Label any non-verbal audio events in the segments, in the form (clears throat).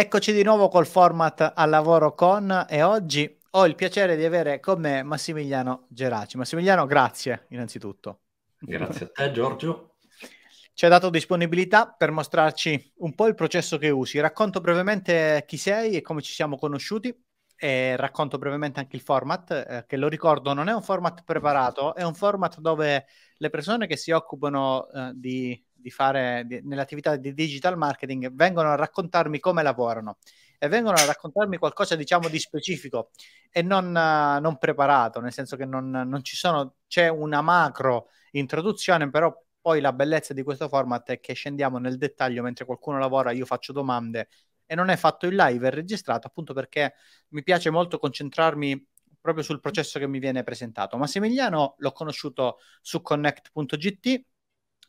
Eccoci di nuovo col format al lavoro con e oggi ho il piacere di avere con me Massimiliano Geraci. Massimiliano, grazie innanzitutto. Grazie a (laughs) te Giorgio. Ci ha dato disponibilità per mostrarci un po' il processo che usi. Racconto brevemente chi sei e come ci siamo conosciuti e racconto brevemente anche il format, eh, che lo ricordo non è un format preparato, è un format dove le persone che si occupano eh, di di fare di, nell'attività di digital marketing vengono a raccontarmi come lavorano e vengono a raccontarmi qualcosa diciamo di specifico e non, uh, non preparato, nel senso che non, non, ci sono, c'è una macro introduzione, però poi la bellezza di questo format è che scendiamo nel dettaglio mentre qualcuno lavora, io faccio domande e non è fatto in live, è registrato appunto perché mi piace molto concentrarmi proprio sul processo che mi viene presentato. Massimiliano l'ho conosciuto su connect.gt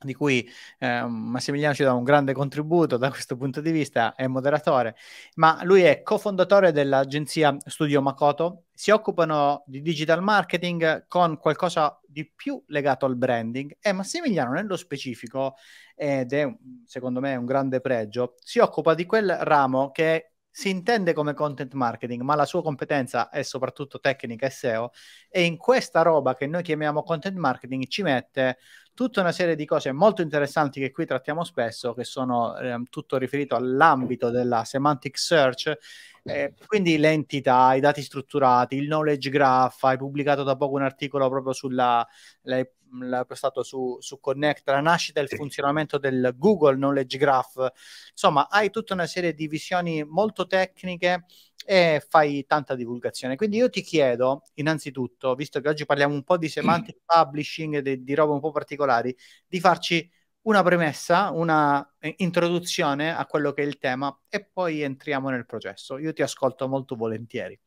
di cui eh, Massimiliano ci dà un grande contributo da questo punto di vista, è moderatore, ma lui è cofondatore dell'agenzia Studio Makoto, si occupano di digital marketing con qualcosa di più legato al branding e Massimiliano nello specifico, ed è secondo me un grande pregio, si occupa di quel ramo che si intende come content marketing, ma la sua competenza è soprattutto tecnica e SEO e in questa roba che noi chiamiamo content marketing ci mette tutta una serie di cose molto interessanti che qui trattiamo spesso, che sono eh, tutto riferito all'ambito della semantic search, eh, quindi le entità, i dati strutturati, il knowledge graph, hai pubblicato da poco un articolo proprio sulla, l'hai, l'hai postato su, su Connect, la nascita e il funzionamento del Google Knowledge Graph, insomma hai tutta una serie di visioni molto tecniche e fai tanta divulgazione. Quindi io ti chiedo, innanzitutto, visto che oggi parliamo un po' di semantic (clears throat) publishing, di, di roba un po' particolari, di farci una premessa, una eh, introduzione a quello che è il tema e poi entriamo nel processo. Io ti ascolto molto volentieri.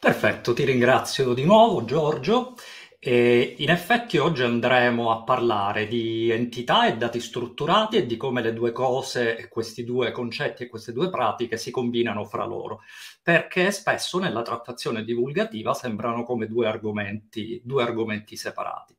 Perfetto, ti ringrazio di nuovo Giorgio e in effetti oggi andremo a parlare di entità e dati strutturati e di come le due cose, questi due concetti e queste due pratiche si combinano fra loro, perché spesso nella trattazione divulgativa sembrano come due argomenti, due argomenti separati.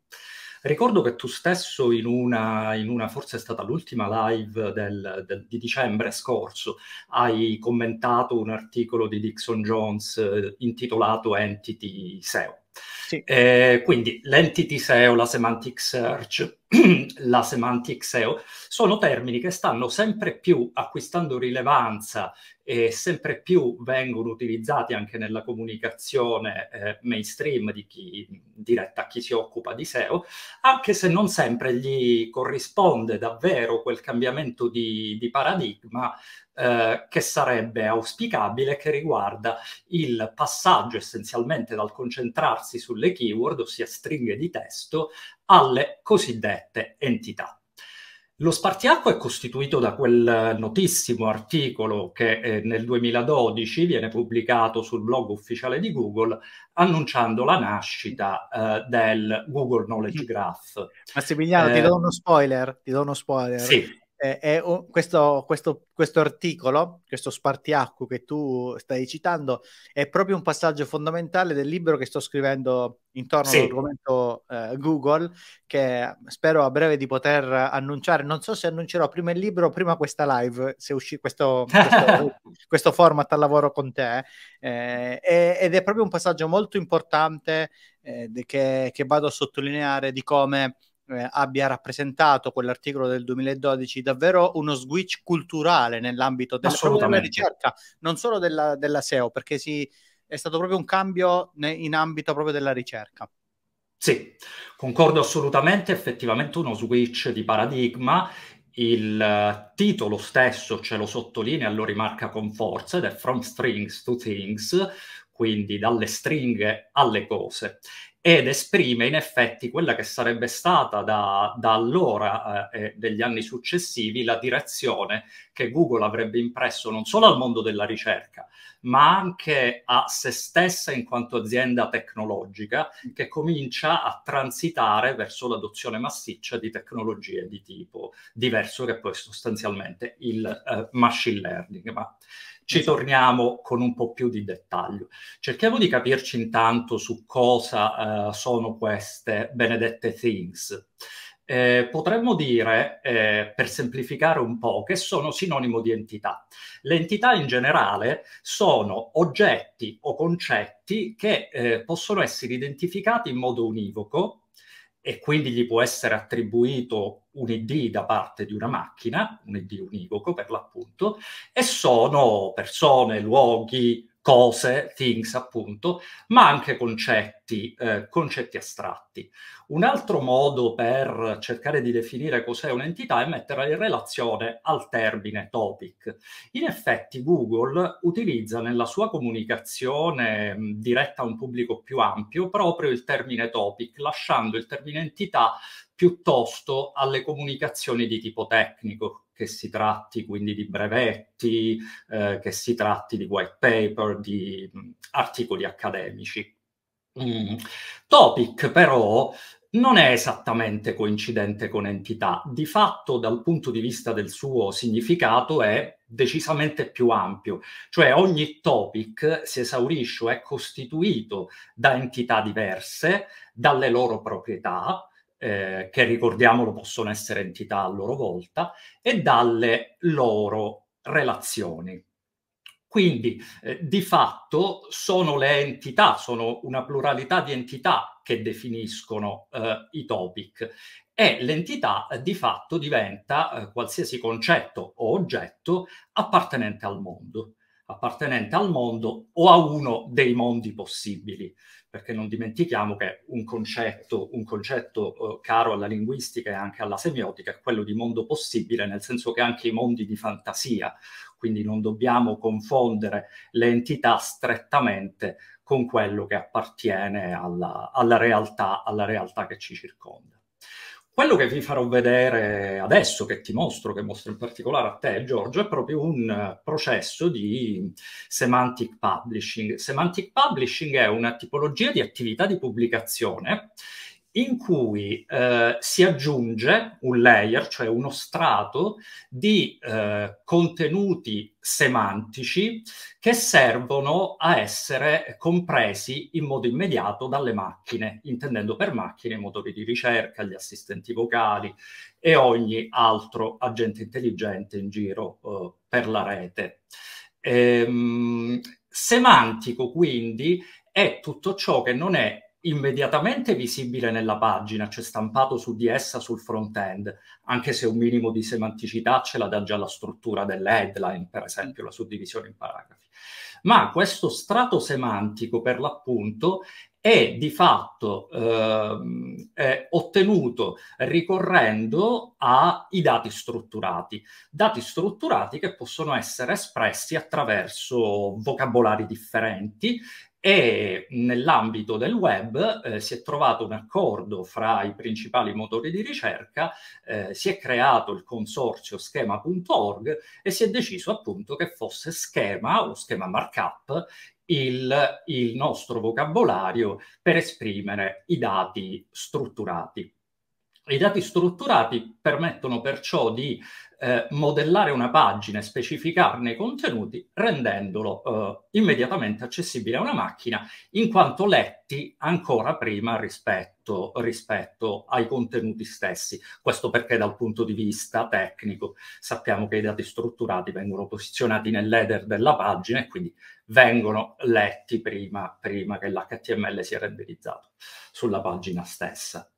Ricordo che tu stesso in una, in una forse è stata l'ultima live del, del, di dicembre scorso, hai commentato un articolo di Dixon Jones eh, intitolato Entity SEO sì. Eh, quindi l'entity SEO, la semantic search, (clears throat) la semantic SEO, sono termini che stanno sempre più acquistando rilevanza e sempre più vengono utilizzati anche nella comunicazione eh, mainstream di chi, diretta a chi si occupa di SEO, anche se non sempre gli corrisponde davvero quel cambiamento di, di paradigma eh, che sarebbe auspicabile, che riguarda il passaggio essenzialmente dal concentrarsi sulle keyword, ossia stringhe di testo, alle cosiddette entità. Lo spartiacque è costituito da quel notissimo articolo che eh, nel 2012 viene pubblicato sul blog ufficiale di Google annunciando la nascita eh, del Google Knowledge mm. Graph. Massimiliano, eh, ti do uno spoiler, ti do uno spoiler. Sì eh, è, oh, questo, questo, questo, articolo, questo spartiacco che tu stai citando, è proprio un passaggio fondamentale del libro che sto scrivendo intorno sì. all'argomento eh, Google, che spero a breve di poter annunciare. Non so se annuncerò prima il libro o prima questa live, se uscì questo, questo, (laughs) questo format al lavoro con te. Eh, ed è proprio un passaggio molto importante eh, che, che vado a sottolineare di come eh, abbia rappresentato quell'articolo del 2012 davvero uno switch culturale nell'ambito della, ricerca, non solo della, della SEO, perché si, è stato proprio un cambio ne, in ambito proprio della ricerca. Sì, concordo assolutamente, effettivamente uno switch di paradigma il eh, titolo stesso ce lo sottolinea, lo rimarca con forza ed è From Strings to Things, quindi dalle stringhe alle cose ed esprime in effetti quella che sarebbe stata da, da allora eh, e degli anni successivi la direzione che Google avrebbe impresso non solo al mondo della ricerca, ma anche a se stessa in quanto azienda tecnologica che comincia a transitare verso l'adozione massiccia di tecnologie di tipo diverso che poi sostanzialmente il eh, machine learning. Ma ci esatto. torniamo con un po' più di dettaglio. Cerchiamo di capirci intanto su cosa eh, sono queste benedette things. Eh, potremmo dire, eh, per semplificare un po', che sono sinonimo di entità. Le entità in generale sono oggetti o concetti che eh, possono essere identificati in modo univoco e quindi gli può essere attribuito un ID da parte di una macchina, un ID univoco per l'appunto, e sono persone, luoghi, cose, things appunto, ma anche concetti, eh, concetti astratti. Un altro modo per cercare di definire cos'è un'entità è metterla in relazione al termine topic. In effetti Google utilizza nella sua comunicazione mm, diretta a un pubblico più ampio proprio il termine topic, lasciando il termine entità piuttosto alle comunicazioni di tipo tecnico, che si tratti quindi di brevetti, eh, che si tratti di white paper, di mh, mm, articoli accademici. Mm. Topic però non è esattamente coincidente con entità, di fatto dal punto di vista del suo significato è decisamente più ampio, cioè ogni topic si esaurisce o è costituito da entità diverse, dalle loro proprietà, eh, che ricordiamolo possono essere entità a loro volta, e dalle loro relazioni. Quindi eh, di fatto sono le entità, sono una pluralità di entità che definiscono eh, i topic e l'entità eh, di fatto diventa eh, qualsiasi concetto o oggetto appartenente al mondo appartenente al mondo o a uno dei mondi possibili, perché non dimentichiamo che un concetto, un concetto eh, caro alla linguistica e anche alla semiotica è quello di mondo possibile, nel senso che anche i mondi di fantasia, quindi non dobbiamo confondere le entità strettamente con quello che appartiene alla, alla realtà, alla realtà che ci circonda. Quello che vi farò vedere adesso, che ti mostro, che mostro in particolare a te, Giorgio, è proprio un eh, processo di semantic publishing. Semantic publishing è una tipologia di attività di pubblicazione in cui eh, si aggiunge un layer, cioè uno strato di eh, contenuti semantici che servono a essere compresi in modo immediato dalle macchine, intendendo per macchine i motori di ricerca, gli assistenti vocali e ogni altro agente intelligente in giro eh, per la rete. Ehm, semantico quindi è tutto ciò che non è immediatamente visibile nella pagina, c'è cioè stampato su di essa sul front-end, anche se un minimo di semanticità ce la dà già la struttura dell'headline, per esempio la suddivisione in paragrafi. Ma questo strato semantico, per l'appunto, è di fatto eh, è ottenuto ricorrendo ai dati strutturati, dati strutturati che possono essere espressi attraverso vocabolari differenti e nell'ambito del web eh, si è trovato un accordo fra i principali motori di ricerca, eh, si è creato il consorzio schema.org e si è deciso appunto che fosse schema o schema markup il, il nostro vocabolario per esprimere i dati strutturati. I dati strutturati permettono perciò di eh, modellare una pagina e specificarne i contenuti rendendolo eh, immediatamente accessibile a una macchina in quanto letti ancora prima rispetto, rispetto, ai contenuti stessi. Questo perché dal punto di vista tecnico sappiamo che i dati strutturati vengono posizionati nell'header della pagina e quindi vengono letti prima, prima che l'HTML sia renderizzato sulla pagina stessa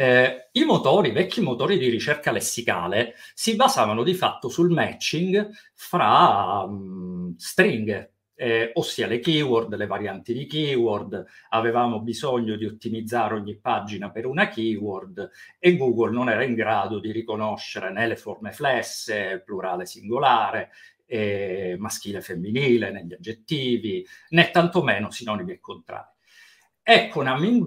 eh, i motori, i vecchi motori di ricerca lessicale, si basavano di fatto sul matching fra mh, mm, stringhe, eh, ossia le keyword, le varianti di keyword, avevamo bisogno di ottimizzare ogni pagina per una keyword e Google non era in grado di riconoscere né le forme flesse, plurale singolare, eh, maschile e femminile negli aggettivi, né tantomeno sinonimi e contrari. Ecco una main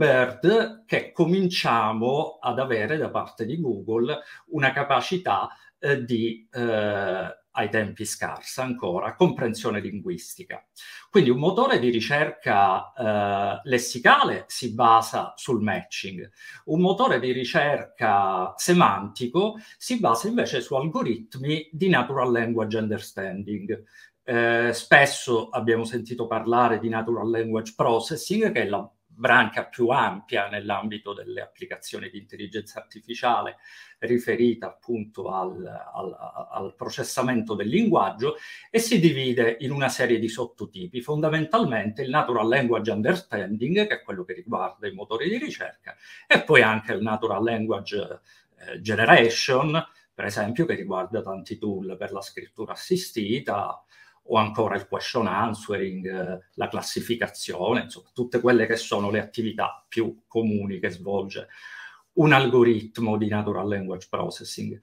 che cominciamo ad avere da parte di Google una capacità eh, di, eh, ai tempi scarsa ancora, comprensione linguistica. Quindi un motore di ricerca eh, lessicale si basa sul matching, un motore di ricerca semantico si basa invece su algoritmi di natural language understanding, eh, spesso abbiamo sentito parlare di natural language processing, che è la branca più ampia nell'ambito delle applicazioni di intelligenza artificiale riferita appunto al, al, al, processamento del linguaggio e si divide in una serie di sottotipi, fondamentalmente il Natural Language Understanding, che è quello che riguarda i motori di ricerca, e poi anche il Natural Language eh, Generation, per esempio, che riguarda tanti tool per la scrittura assistita, o ancora il question answering, la classificazione, insomma, tutte quelle che sono le attività più comuni che svolge un algoritmo di natural language processing.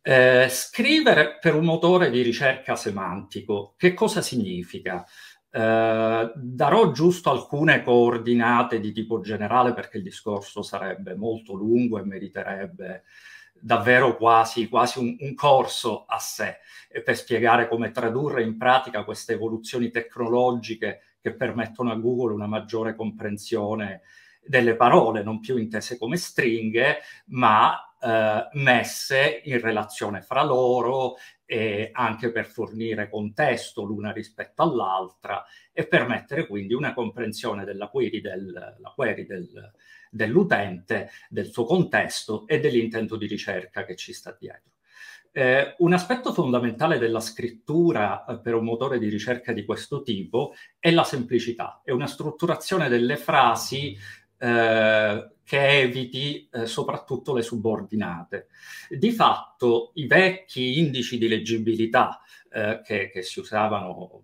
Eh, scrivere per un motore di ricerca semantico, che cosa significa? Eh, darò giusto alcune coordinate di tipo generale perché il discorso sarebbe molto lungo e meriterebbe davvero quasi, quasi un, un, corso a sé eh, per spiegare come tradurre in pratica queste evoluzioni tecnologiche che permettono a Google una maggiore comprensione delle parole, non più intese come stringhe, ma eh, messe in relazione fra loro e anche per fornire contesto l'una rispetto all'altra e permettere quindi una comprensione della query del, la query del, dell'utente, del suo contesto e dell'intento di ricerca che ci sta dietro. Eh, un aspetto fondamentale della scrittura eh, per un motore di ricerca di questo tipo è la semplicità, è una strutturazione delle frasi eh, che eviti eh, soprattutto le subordinate. Di fatto i vecchi indici di leggibilità eh, che, che si usavano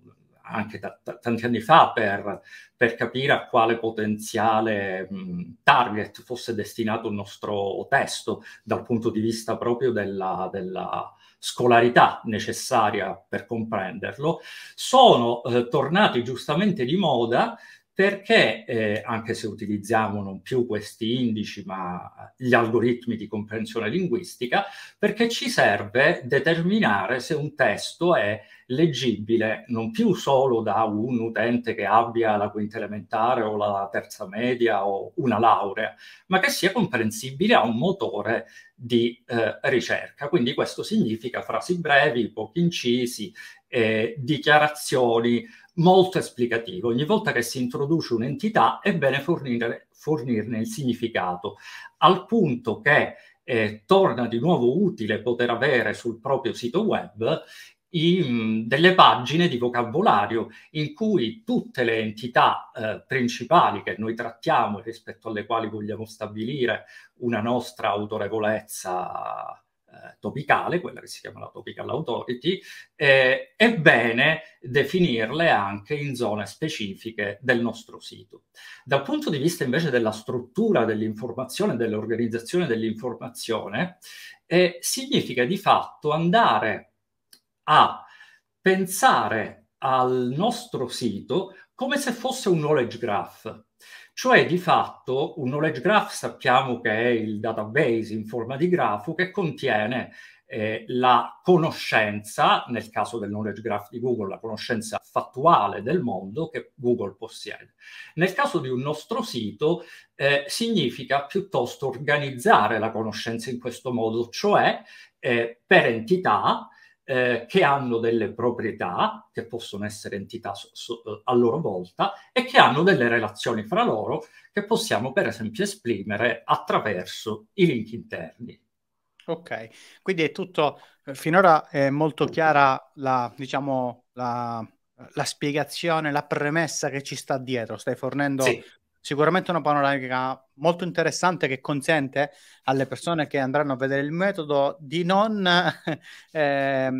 anche da, da, tanti anni fa per, per, capire a quale potenziale mh, target fosse destinato il nostro testo dal punto di vista proprio della, della scolarità necessaria per comprenderlo, sono eh, tornati giustamente di moda perché eh, anche se utilizziamo non più questi indici ma gli algoritmi di comprensione linguistica, perché ci serve determinare se un testo è leggibile non più solo da un utente che abbia la quinta elementare o la terza media o una laurea, ma che sia comprensibile a un motore di eh, ricerca. Quindi questo significa frasi brevi, pochi incisi, eh, dichiarazioni molto esplicativo. Ogni volta che si introduce un'entità è bene fornire, fornirne il significato, al punto che eh, torna di nuovo utile poter avere sul proprio sito web i, mm, delle pagine di vocabolario in cui tutte le entità eh, principali che noi trattiamo e rispetto alle quali vogliamo stabilire una nostra autorevolezza eh, topicale, quella che si chiama la Topical Authority, eh, è bene definirle anche in zone specifiche del nostro sito. Dal punto di vista invece della struttura dell'informazione, dell'organizzazione dell'informazione, eh, significa di fatto andare a pensare al nostro sito come se fosse un knowledge graph. Cioè, di fatto, un knowledge graph sappiamo che è il database in forma di grafo che contiene eh, la conoscenza, nel caso del knowledge graph di Google, la conoscenza fattuale del mondo che Google possiede. Nel caso di un nostro sito eh, significa piuttosto organizzare la conoscenza in questo modo, cioè eh, per entità eh, che hanno delle proprietà, che possono essere entità so, so, eh, a loro volta, e che hanno delle relazioni fra loro che possiamo per esempio esprimere attraverso i link interni. Ok, quindi è tutto, eh, finora è molto chiara la, diciamo, la, la spiegazione, la premessa che ci sta dietro, stai fornendo sì sicuramente una panoramica molto interessante che consente alle persone che andranno a vedere il metodo di non (laughs) eh,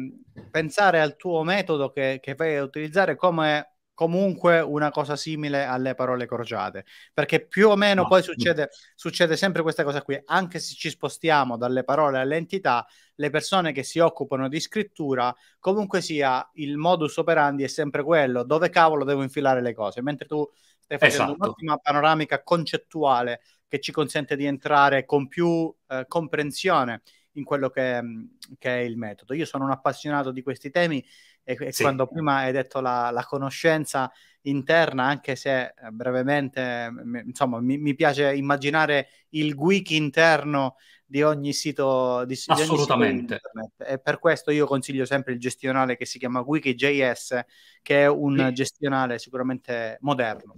pensare al tuo metodo che, che vai a utilizzare come comunque una cosa simile alle parole crociate, perché più o meno no. poi succede, succede, sempre questa cosa qui, anche se ci spostiamo dalle parole alle entità, le persone che si occupano di scrittura, comunque sia il modus operandi è sempre quello, dove cavolo devo infilare le cose, mentre tu stai facendo esatto. un'ottima panoramica concettuale che ci consente di entrare con più eh, comprensione in quello che, mm, che, è il metodo. Io sono un appassionato di questi temi e, e sì. quando prima hai detto la, la, conoscenza interna, anche se eh, brevemente, mm, insomma, mi, mi, piace immaginare il wiki interno di ogni sito di, Di ogni sito e per questo io consiglio sempre il gestionale che si chiama Wiki.js, che è un sì. gestionale sicuramente moderno.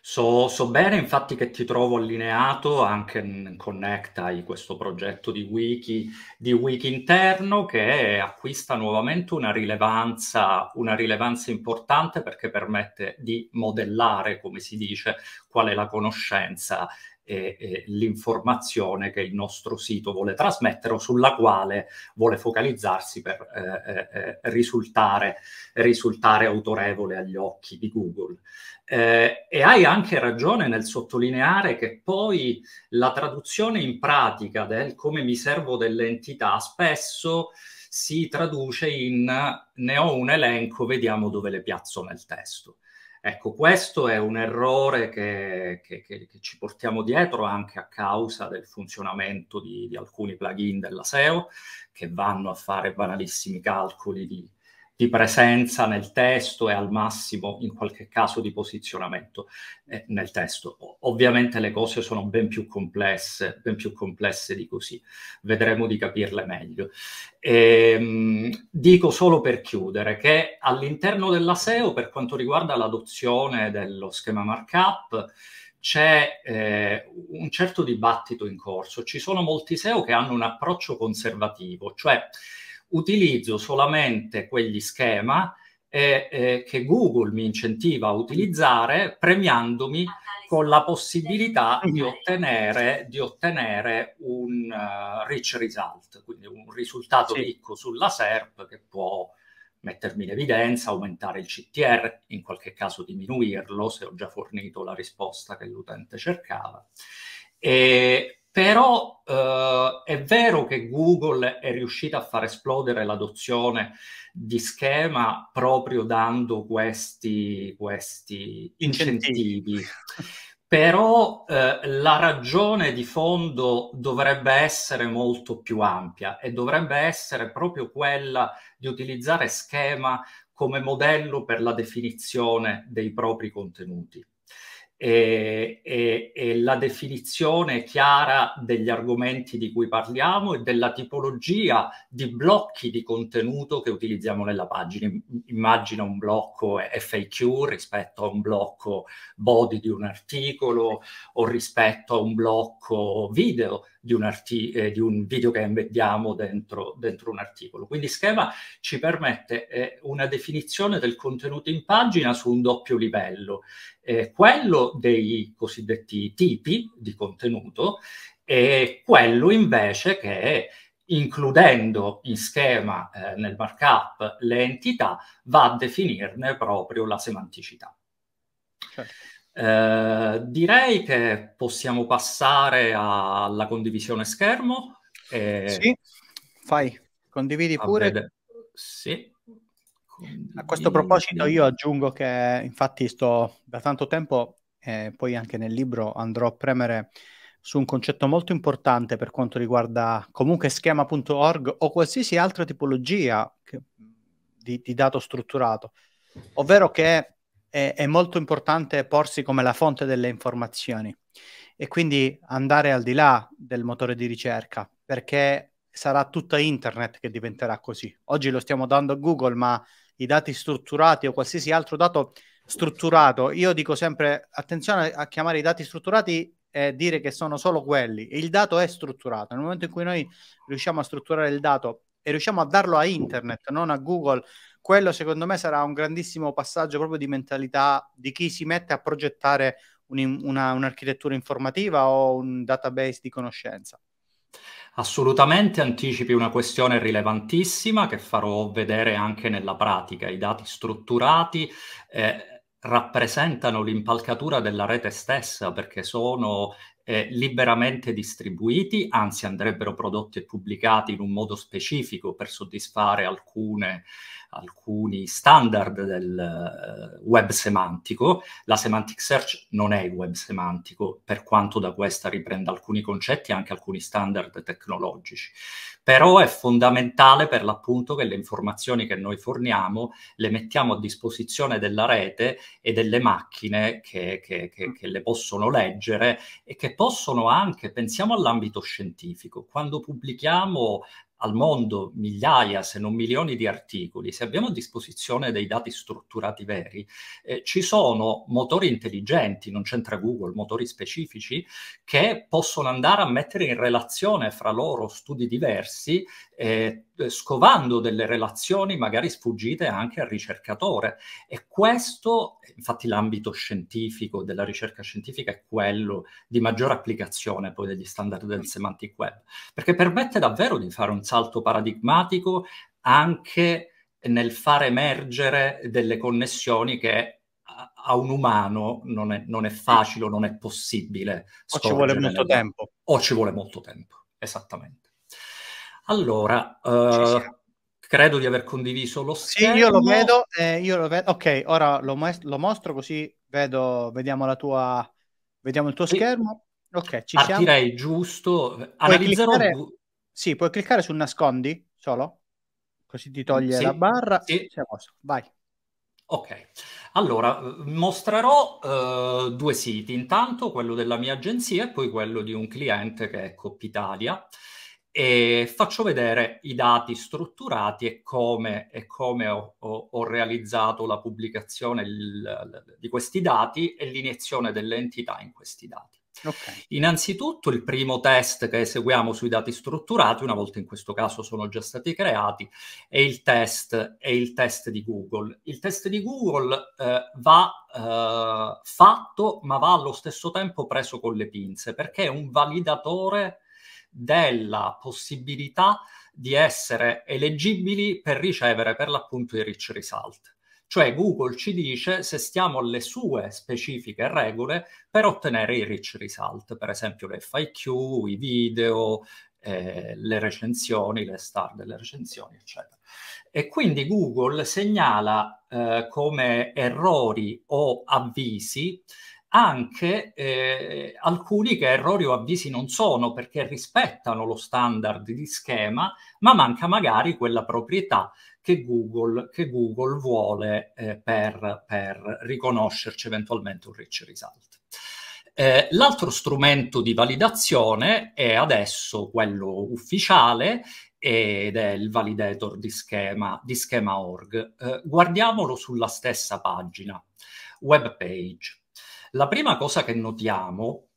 So, so, bene infatti che ti trovo allineato anche con Necktie, questo progetto di wiki, di wiki interno che acquista nuovamente una rilevanza, una rilevanza importante perché permette di modellare, come si dice, qual è la conoscenza eh, l'informazione che il nostro sito vuole trasmettere o sulla quale vuole focalizzarsi per eh, eh, eh, risultare, risultare, autorevole agli occhi di Google. e hai anche ragione nel sottolineare che poi la traduzione in pratica del come mi servo delle entità spesso si traduce in ne ho un elenco, vediamo dove le piazzo nel testo. Ecco, questo è un errore che, che, che, che, ci portiamo dietro anche a causa del funzionamento di, di, alcuni plugin della SEO che vanno a fare banalissimi calcoli di di presenza nel testo e al massimo in qualche caso di posizionamento eh, nel testo. Ovviamente le cose sono ben più complesse, ben più complesse di così, vedremo di capirle meglio. Ehm, dico solo per chiudere che all'interno della SEO per quanto riguarda l'adozione dello schema markup c'è eh, un certo dibattito in corso, ci sono molti SEO che hanno un approccio conservativo, cioè utilizzo solamente quegli schema eh, eh, che Google mi incentiva a utilizzare premiandomi con la possibilità di ottenere, di ottenere un uh, rich result, quindi un risultato sì. ricco sulla SERP che può mettermi in evidenza, aumentare il CTR, in qualche caso diminuirlo se ho già fornito la risposta che l'utente cercava. E però eh, è vero che Google è riuscita a far esplodere l'adozione di schema proprio dando questi, questi incentivi. incentivi. Però eh, la ragione di fondo dovrebbe essere molto più ampia e dovrebbe essere proprio quella di utilizzare schema come modello per la definizione dei propri contenuti e, e, e, la definizione chiara degli argomenti di cui parliamo e della tipologia di blocchi di contenuto che utilizziamo nella pagina. Immagina un blocco FAQ rispetto a un blocco body di un articolo o rispetto a un blocco video di un, arti- eh, di un video che embeddiamo dentro, dentro, un articolo. Quindi schema ci permette eh, una definizione del contenuto in pagina su un doppio livello, eh, quello dei cosiddetti tipi di contenuto e quello invece che è includendo in schema eh, nel markup le entità, va a definirne proprio la semanticità. Certo. Eh, direi che possiamo passare alla condivisione schermo. E... Sì, fai, condividi pure. Sì. A questo proposito io aggiungo che infatti sto da tanto tempo, eh, poi anche nel libro andrò a premere su un concetto molto importante per quanto riguarda comunque schema.org o qualsiasi altra tipologia che, di, di dato strutturato, ovvero che è, è molto importante porsi come la fonte delle informazioni e quindi andare al di là del motore di ricerca perché sarà tutta internet che diventerà così. Oggi lo stiamo dando a Google, ma i dati strutturati o qualsiasi altro dato strutturato, io dico sempre attenzione a chiamare i dati strutturati e dire che sono solo quelli. Il dato è strutturato. Nel momento in cui noi riusciamo a strutturare il dato e riusciamo a darlo a internet, non a Google, quello secondo me sarà un grandissimo passaggio proprio di mentalità di chi si mette a progettare un, una, un'architettura informativa o un database di conoscenza. Assolutamente anticipi una questione rilevantissima che farò vedere anche nella pratica. I dati strutturati eh, rappresentano l'impalcatura della rete stessa perché sono eh, liberamente distribuiti, anzi andrebbero prodotti e pubblicati in un modo specifico per soddisfare alcune, alcuni standard del eh, web semantico. La semantic search non è il web semantico, per quanto da questa riprenda alcuni concetti e anche alcuni standard tecnologici però è fondamentale per l'appunto che le informazioni che noi forniamo le mettiamo a disposizione della rete e delle macchine che, che, che, mm. che le possono leggere e che possono anche, pensiamo all'ambito scientifico, quando pubblichiamo al mondo migliaia, se non milioni di articoli, se abbiamo a disposizione dei dati strutturati veri, eh, ci sono motori intelligenti, non c'entra Google, motori specifici, che possono andare a mettere in relazione fra loro studi diversi, eh, eh, scovando delle relazioni magari sfuggite anche al ricercatore. E questo, infatti l'ambito scientifico della ricerca scientifica è quello di maggiore applicazione poi degli standard del semantic web, perché permette davvero di fare un salto paradigmatico anche nel far emergere delle connessioni che a un umano non è, non è facile o non è possibile. O ci vuole molto tempo. O ci vuole molto tempo, esattamente. Allora, uh, credo di aver condiviso lo schermo. Sì, io lo vedo, eh, io lo vedo. Ok, ora lo, lo mostro così vedo, vediamo la tua, vediamo il tuo sì. schermo. Ok, ci Partirei siamo. giusto. Analizzerò... Cliccare, sì, puoi cliccare sul nascondi solo, così ti toglie sì, la barra. Sì. Vai. Ok, allora mostrerò uh, due siti, intanto quello della mia agenzia e poi quello di un cliente che è Coppitalia. Italia e faccio vedere i dati strutturati e come, e come ho, ho, ho, realizzato la pubblicazione il, di questi dati e l'iniezione delle entità in questi dati. Okay. Innanzitutto il primo test che eseguiamo sui dati strutturati, una volta in questo caso sono già stati creati, è il test, è il test di Google. Il test di Google eh, va eh, fatto ma va allo stesso tempo preso con le pinze perché è un validatore della possibilità di essere eleggibili per ricevere per l'appunto i rich result. Cioè Google ci dice se stiamo alle sue specifiche regole per ottenere i rich result, per esempio le FIQ, i video, eh, le recensioni, le star delle recensioni, eccetera. E quindi Google segnala eh, come errori o avvisi anche eh, alcuni che errori o avvisi non sono perché rispettano lo standard di schema, ma manca magari quella proprietà che Google, che Google vuole eh, per, per, riconoscerci eventualmente un rich result. Eh, l'altro strumento di validazione è adesso quello ufficiale ed è il validator di schema, di schema.org. Eh, guardiamolo sulla stessa pagina, web page. La prima cosa che notiamo,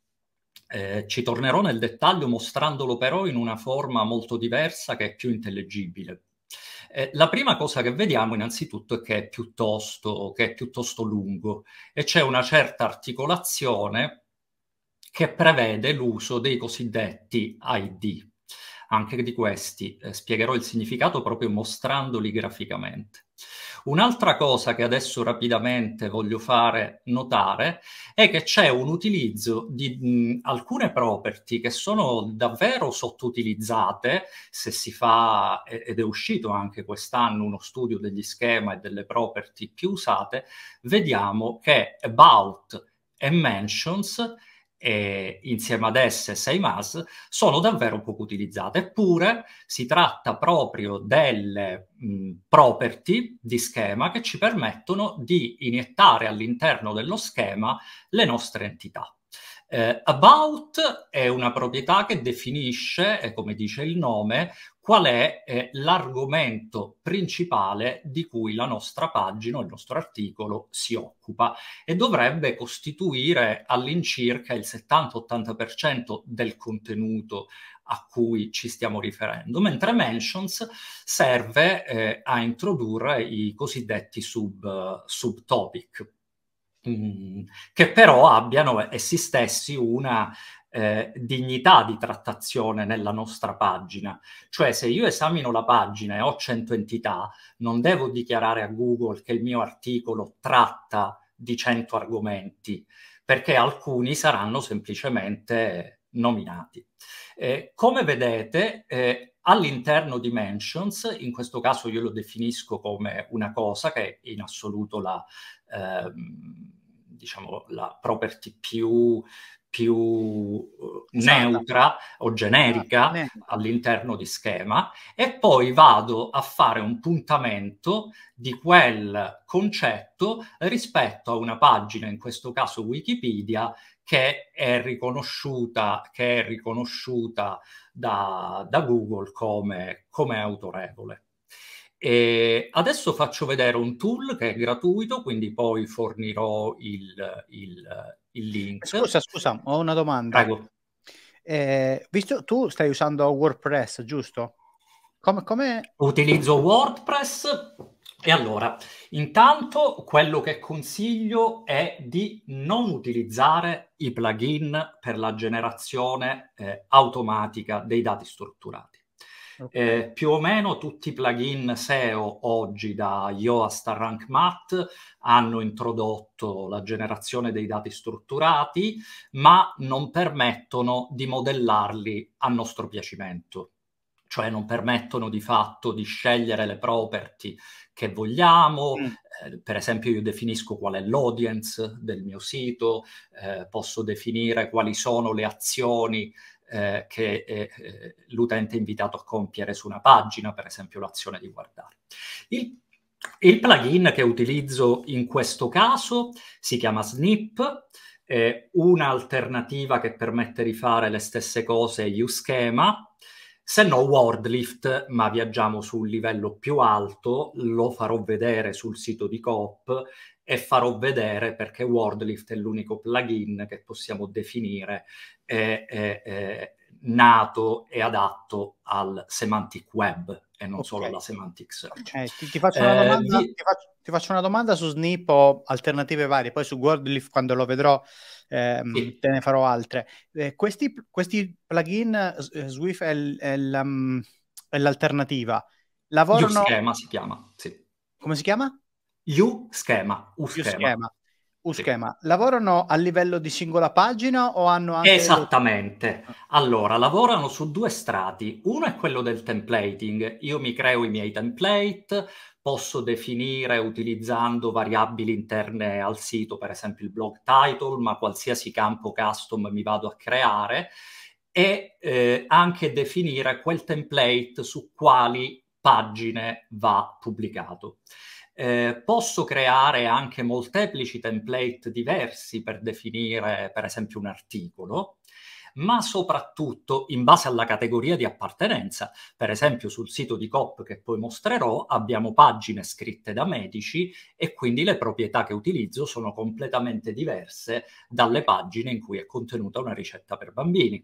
eh, ci tornerò nel dettaglio mostrandolo però in una forma molto diversa che è più intellegibile. Eh, la prima cosa che vediamo innanzitutto è che è piuttosto, che è piuttosto lungo e c'è una certa articolazione che prevede l'uso dei cosiddetti ID. Anche di questi eh, spiegherò il significato proprio mostrandoli graficamente. Un'altra cosa che adesso rapidamente voglio fare notare è che c'è un utilizzo di mh, alcune property che sono davvero sottoutilizzate se si fa, ed è uscito anche quest'anno uno studio degli schema e delle property più usate, vediamo che about e mentions e insieme ad esse SeiMas sono davvero poco utilizzate, eppure si tratta proprio delle mh, property di schema che ci permettono di iniettare all'interno dello schema le nostre entità. Eh, about è una proprietà che definisce, eh, come dice il nome, qual è eh, l'argomento principale di cui la nostra pagina, il nostro articolo si occupa e dovrebbe costituire all'incirca il 70-80% del contenuto a cui ci stiamo riferendo, mentre mentions serve eh, a introdurre i cosiddetti sub, uh, subtopic, mm, che però abbiano eh, essi stessi una eh, dignità di trattazione nella nostra pagina. Cioè se io esamino la pagina e ho 100 entità, non devo dichiarare a Google che il mio articolo tratta di 100 argomenti, perché alcuni saranno semplicemente nominati. Eh, come vedete, eh, all'interno di Mentions, in questo caso io lo definisco come una cosa che in assoluto la... Ehm, diciamo, la property più più eh, neutra o ah, generica all'interno di schema e poi vado a fare un puntamento di quel concetto rispetto a una pagina, in questo caso Wikipedia, che è riconosciuta, che è riconosciuta da, da Google come, come autorevole. E adesso faccio vedere un tool che è gratuito, quindi poi fornirò il, il, il link. Scusa, scusa, ho una domanda. Eh, visto tu stai usando WordPress, giusto? Come, come... Utilizzo WordPress e allora, intanto quello che consiglio è di non utilizzare i plugin per la generazione eh, automatica dei dati strutturati. Okay. Eh, più o meno tutti i plugin SEO oggi, da Yoast a Rank Mat, hanno introdotto la generazione dei dati strutturati, ma non permettono di modellarli a nostro piacimento cioè non permettono di fatto di scegliere le property che vogliamo. Mm. Eh, per esempio, io definisco qual è l'audience del mio sito, eh, posso definire quali sono le azioni eh, che eh, l'utente è invitato a compiere su una pagina, per esempio l'azione di guardare. Il, il plugin che utilizzo in questo caso si chiama Snip, è un'alternativa che permette di fare le stesse cose è schema se no Wordlift, ma viaggiamo su un livello più alto, lo farò vedere sul sito di Coop e farò vedere perché Wordlift è l'unico plugin che possiamo definire è, è, è nato e adatto al semantic web e non okay. solo alla semantic search. Eh, ti, ti, faccio eh, domanda, di... ti, faccio, ti, faccio una domanda, su Snip o alternative varie, poi su Wordleaf quando lo vedrò ehm, sì. te ne farò altre. Eh, questi, questi, plugin, eh, Swift è, l, è, l, um, è l'alternativa, lavorano... U-schema si chiama, sì. Come si chiama? U-schema. U-schema un schema. Lavorano a livello di singola pagina o hanno anche... Esattamente. Allora, lavorano su due strati. Uno è quello del templating. Io mi creo i miei template, posso definire utilizzando variabili interne al sito, per esempio il blog title, ma qualsiasi campo custom mi vado a creare e eh, anche definire quel template su quali pagine va pubblicato. Eh, posso creare anche molteplici template diversi per definire, per esempio, un articolo, ma soprattutto in base alla categoria di appartenenza. Per esempio sul sito di COP che poi mostrerò abbiamo pagine scritte da medici e quindi le proprietà che utilizzo sono completamente diverse dalle pagine in cui è contenuta una ricetta per bambini.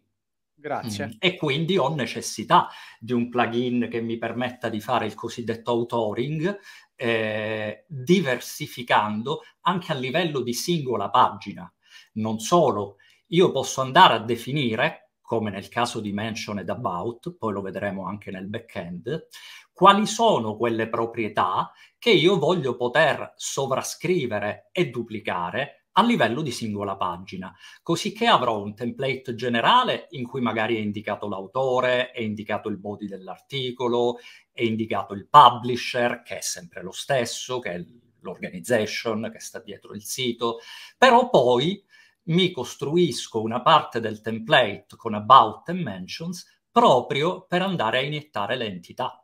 Grazie. Mm. E quindi ho necessità di un plugin che mi permetta di fare il cosiddetto autoring, eh, diversificando anche a livello di singola pagina. Non solo, io posso andare a definire, come nel caso di Mention ed About, poi lo vedremo anche nel backend, quali sono quelle proprietà che io voglio poter sovrascrivere e duplicare a livello di singola pagina, così che avrò un template generale in cui magari è indicato l'autore, è indicato il body dell'articolo, è indicato il publisher, che è sempre lo stesso, che è l'organization che sta dietro il sito, però poi mi costruisco una parte del template con about and mentions proprio per andare a iniettare le entità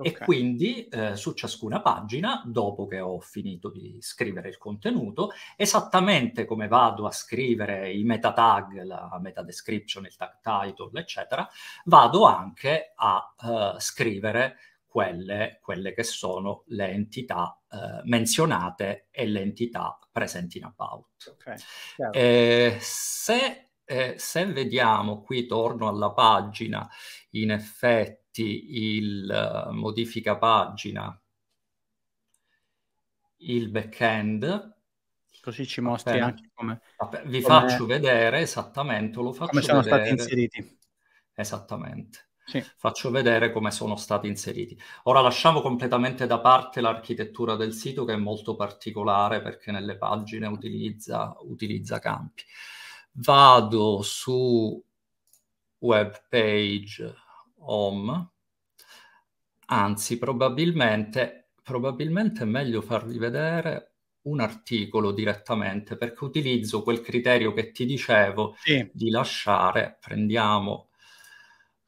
Okay. E quindi eh, su ciascuna pagina, dopo che ho finito di scrivere il contenuto, esattamente come vado a scrivere i meta tag, la meta description, il tag title, eccetera, vado anche a eh, scrivere quelle, quelle, che sono le entità eh, menzionate e le entità presenti in about. Okay. Yeah. se eh, se vediamo qui, torno alla pagina, in effetti metti il eh, modifica pagina, il backend. Così ci mostri appena, anche come... vi come... faccio vedere esattamente, lo faccio come sono vedere. stati inseriti. Esattamente. Sì. faccio vedere come sono stati inseriti. Ora lasciamo completamente da parte l'architettura del sito che è molto particolare perché nelle pagine utilizza, utilizza campi. Vado su web page home, anzi probabilmente, probabilmente è meglio farvi vedere un articolo direttamente perché utilizzo quel criterio che ti dicevo sì. di lasciare, prendiamo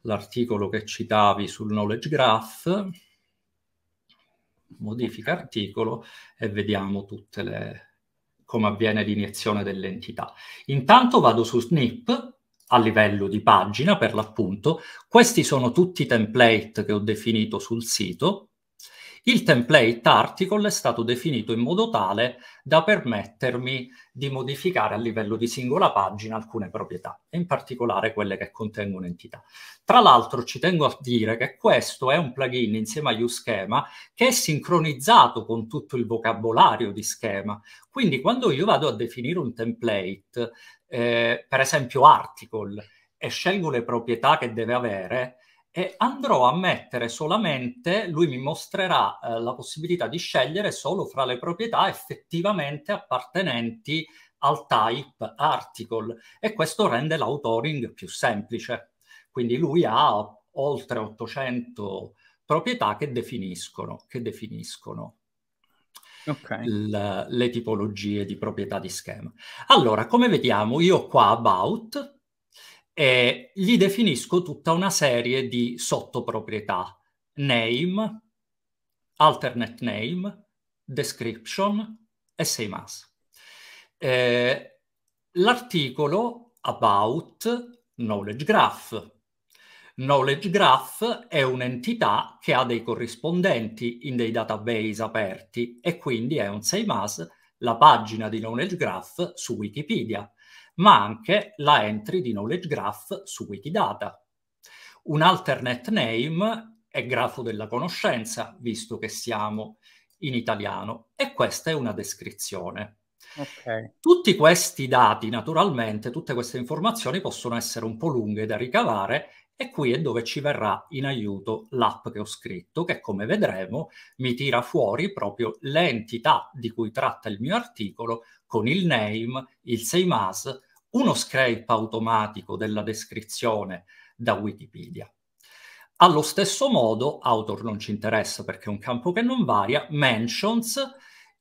l'articolo che citavi sul knowledge graph, modifica articolo e vediamo tutte le, come avviene l'iniezione dell'entità. Intanto vado su Snip a livello di pagina per l'appunto. Questi sono tutti i template che ho definito sul sito il template article è stato definito in modo tale da permettermi di modificare a livello di singola pagina alcune proprietà, in particolare quelle che contengono entità. Tra l'altro ci tengo a dire che questo è un plugin insieme agli schema che è sincronizzato con tutto il vocabolario di schema. Quindi quando io vado a definire un template, eh, per esempio article, e scelgo le proprietà che deve avere, e andrò a mettere solamente, lui mi mostrerà eh, la possibilità di scegliere solo fra le proprietà effettivamente appartenenti al type article e questo rende l'autoring più semplice. Quindi lui ha oltre 800 proprietà che definiscono, che definiscono okay. l- le tipologie di proprietà di schema. Allora, come vediamo, io qua about e gli definisco tutta una serie di sottoproprietà, name, alternate name, description e sei más. Eh, l'articolo about knowledge graph. Knowledge graph è un'entità che ha dei corrispondenti in dei database aperti e quindi è un sei más la pagina di knowledge graph su Wikipedia ma anche la entry di knowledge graph su Wikidata. Un alternate name è grafo della conoscenza, visto che siamo in italiano, e questa è una descrizione. Okay. Tutti questi dati, naturalmente, tutte queste informazioni possono essere un po' lunghe da ricavare e qui è dove ci verrà in aiuto l'app che ho scritto, che come vedremo mi tira fuori proprio le entità di cui tratta il mio articolo con il name, il same as, uno scrape automatico della descrizione da Wikipedia. Allo stesso modo, author non ci interessa perché è un campo che non varia, mentions,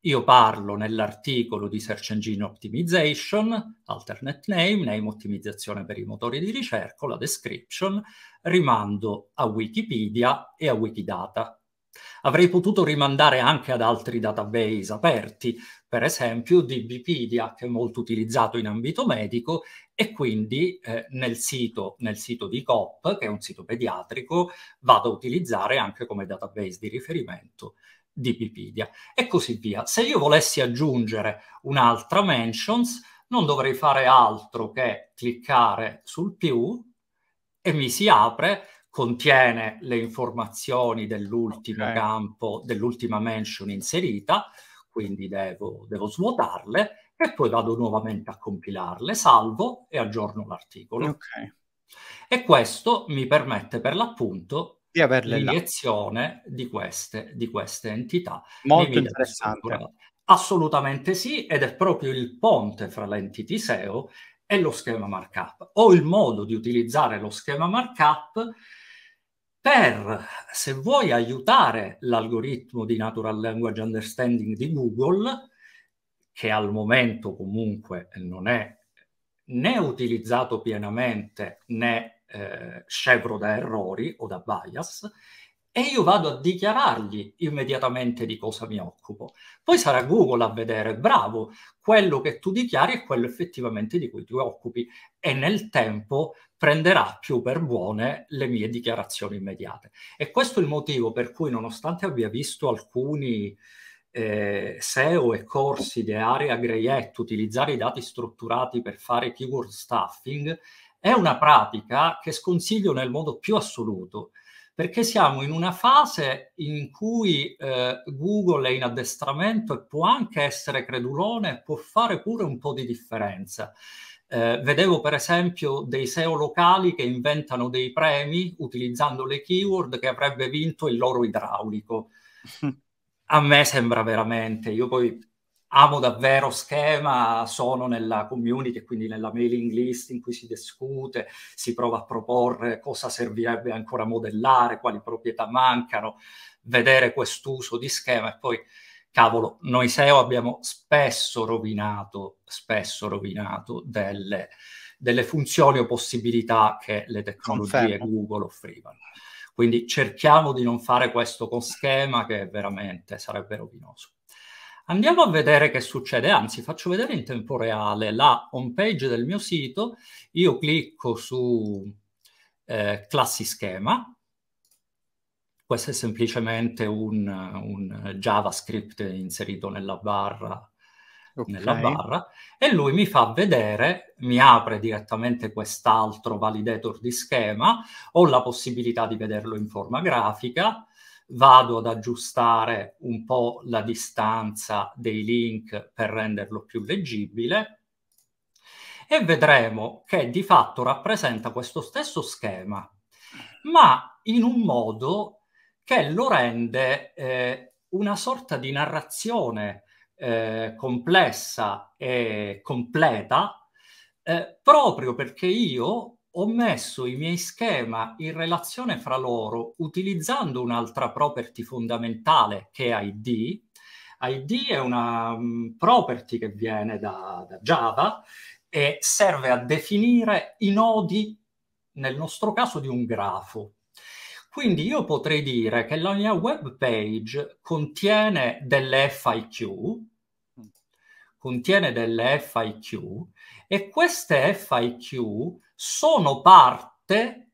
io parlo nell'articolo di Search Engine Optimization, alternate name, name ottimizzazione per i motori di ricerca, la description, rimando a Wikipedia e a Wikidata, Avrei potuto rimandare anche ad altri database aperti, per esempio DBpedia, che è molto utilizzato in ambito medico, e quindi eh, nel, sito, nel sito di COP, che è un sito pediatrico, vado a utilizzare anche come database di riferimento DBpedia e così via. Se io volessi aggiungere un'altra mentions, non dovrei fare altro che cliccare sul più e mi si apre contiene le informazioni dell'ultimo okay. campo, dell'ultima mention inserita, quindi devo, devo svuotarle e poi vado nuovamente a compilarle, salvo e aggiorno l'articolo. Okay. E questo mi permette per l'appunto di averle l'iniezione di queste, di queste, entità. Molto interessante. Assolutamente sì, ed è proprio il ponte fra l'entity SEO e lo schema markup, o il modo di utilizzare lo schema markup per, se vuoi, aiutare l'algoritmo di Natural Language Understanding di Google, che al momento comunque non è né utilizzato pienamente né eh, scevro da errori o da bias, e io vado a dichiarargli immediatamente di cosa mi occupo. Poi sarà Google a vedere, bravo, quello che tu dichiari è quello effettivamente di cui ti occupi e nel tempo prenderà più per buone le mie dichiarazioni immediate. E questo è il motivo per cui, nonostante abbia visto alcuni eh, SEO e corsi di area Greyet utilizzare i dati strutturati per fare keyword stuffing, è una pratica che sconsiglio nel modo più assoluto, perché siamo in una fase in cui eh, Google è in addestramento e può anche essere credulone, può fare pure un po' di differenza eh, vedevo per esempio dei SEO locali che inventano dei premi utilizzando le keyword che avrebbe vinto il loro idraulico. A me sembra veramente, io poi amo davvero schema, sono nella community quindi nella mailing list in cui si discute, si prova a proporre cosa servirebbe ancora modellare, quali proprietà mancano, vedere quest'uso di schema e poi cavolo, noi SEO abbiamo spesso rovinato, spesso rovinato delle, delle funzioni o possibilità che le tecnologie Conferno. Google offrivano. Quindi cerchiamo di non fare questo con schema che veramente sarebbe rovinoso. Andiamo a vedere che succede, anzi faccio vedere in tempo reale la home page del mio sito, io clicco su eh, classi schema, questo è semplicemente un, un JavaScript inserito nella barra, okay. nella barra, e lui mi fa vedere, mi apre direttamente quest'altro validator di schema, ho la possibilità di vederlo in forma grafica, vado ad aggiustare un po' la distanza dei link per renderlo più leggibile e vedremo che di fatto rappresenta questo stesso schema, ma in un modo che lo rende eh, una sorta di narrazione eh, complessa e completa, eh, proprio perché io ho messo i miei schema in relazione fra loro utilizzando un'altra property fondamentale che è ID. ID è una um, property che viene da, da Java e serve a definire i nodi, nel nostro caso, di un grafo. Quindi io potrei dire che la mia web page contiene delle FIQ, mm. contiene delle FIQ e queste FIQ sono parte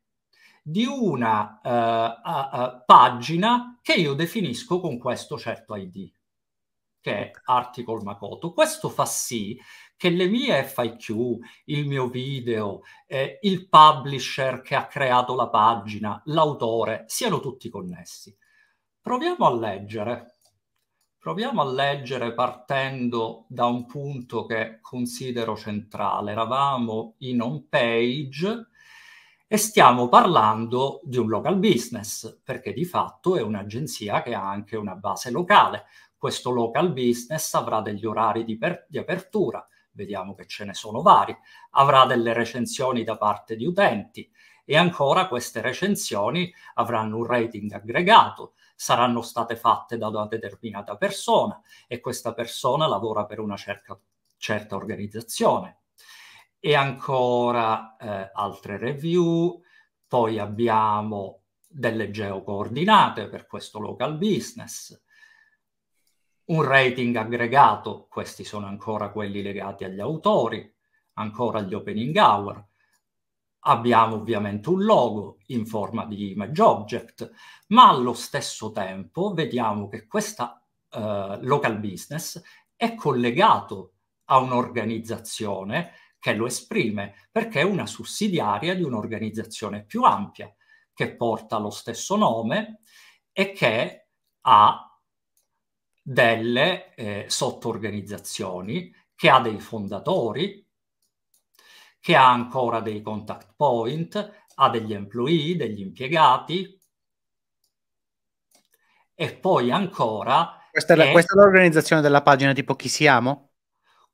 di una uh, uh, uh, pagina che io definisco con questo certo ID, che è Article Makoto. Questo fa sì che le mie FIQ, il mio video, eh, il publisher che ha creato la pagina, l'autore, siano tutti connessi. Proviamo a leggere. Proviamo a leggere partendo da un punto che considero centrale. Eravamo in home page e stiamo parlando di un local business, perché di fatto è un'agenzia che ha anche una base locale. Questo local business avrà degli orari di, per- di apertura, vediamo che ce ne sono vari, avrà delle recensioni da parte di utenti e ancora queste recensioni avranno un rating aggregato, saranno state fatte da una determinata persona e questa persona lavora per una cerca, certa organizzazione. E ancora eh, altre review, poi abbiamo delle geocoordinate per questo local business, un rating aggregato, questi sono ancora quelli legati agli autori, ancora agli opening hour. Abbiamo ovviamente un logo in forma di image object, ma allo stesso tempo vediamo che questa eh, local business è collegato a un'organizzazione che lo esprime, perché è una sussidiaria di un'organizzazione più ampia, che porta lo stesso nome e che ha delle eh, sottoorganizzazioni che ha dei fondatori, che ha ancora dei contact point, ha degli employee, degli impiegati e poi ancora... Questa è, la, è... Questa è l'organizzazione della pagina tipo chi siamo?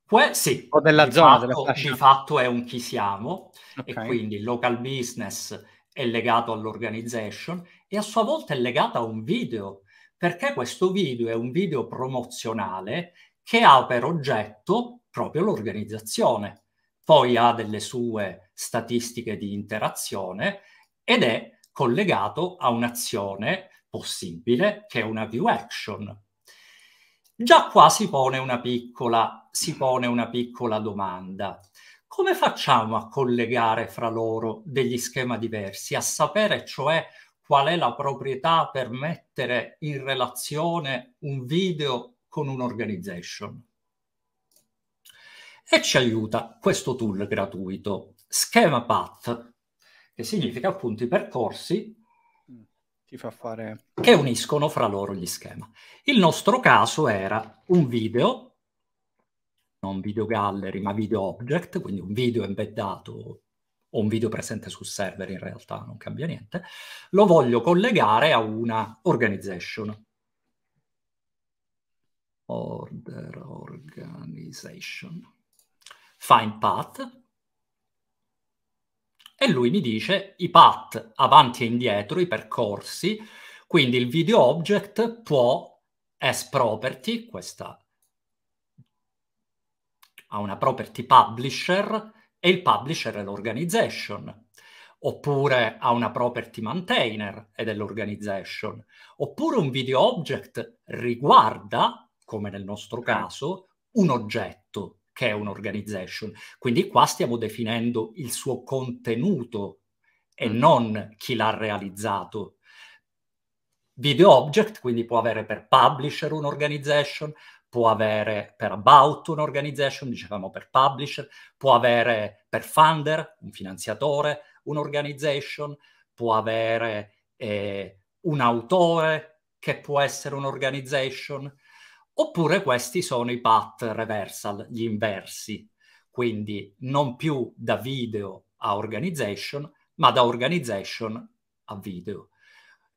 Que- sì, o della di zona fatto, della di fatto è un chi siamo okay. e quindi il local business è legato all'organization e a sua volta è legata a un video perché questo video è un video promozionale che ha per oggetto proprio l'organizzazione, poi ha delle sue statistiche di interazione ed è collegato a un'azione possibile che è una view action. Già qua si pone una piccola, pone una piccola domanda. Come facciamo a collegare fra loro degli schemi diversi, a sapere cioè qual è la proprietà per mettere in relazione un video con un'organization. E ci aiuta questo tool gratuito, Schema Path, che significa appunto i percorsi mm, Ti fa fare... che uniscono fra loro gli schema. Il nostro caso era un video, non video gallery, ma video object, quindi un video embeddato ho un video presente sul server in realtà, non cambia niente, lo voglio collegare a una organization. Order organization. Find path. E lui mi dice i path avanti e indietro, i percorsi, quindi il video object può as property, questa ha una property publisher, e il publisher è l'organization, oppure ha una property maintainer ed è l'organization, oppure un video object riguarda, come nel nostro caso, un oggetto che è un'organization. Quindi qua stiamo definendo il suo contenuto e mm-hmm. non chi l'ha realizzato. Video object, quindi può avere per publisher un'organization, può avere per About un organization, dicevamo per publisher, può avere per funder, un finanziatore, un'organization, può avere eh, un autore che può essere un'organization, oppure questi sono i path reversal, gli inversi, quindi non più da video a organization, ma da organization a video.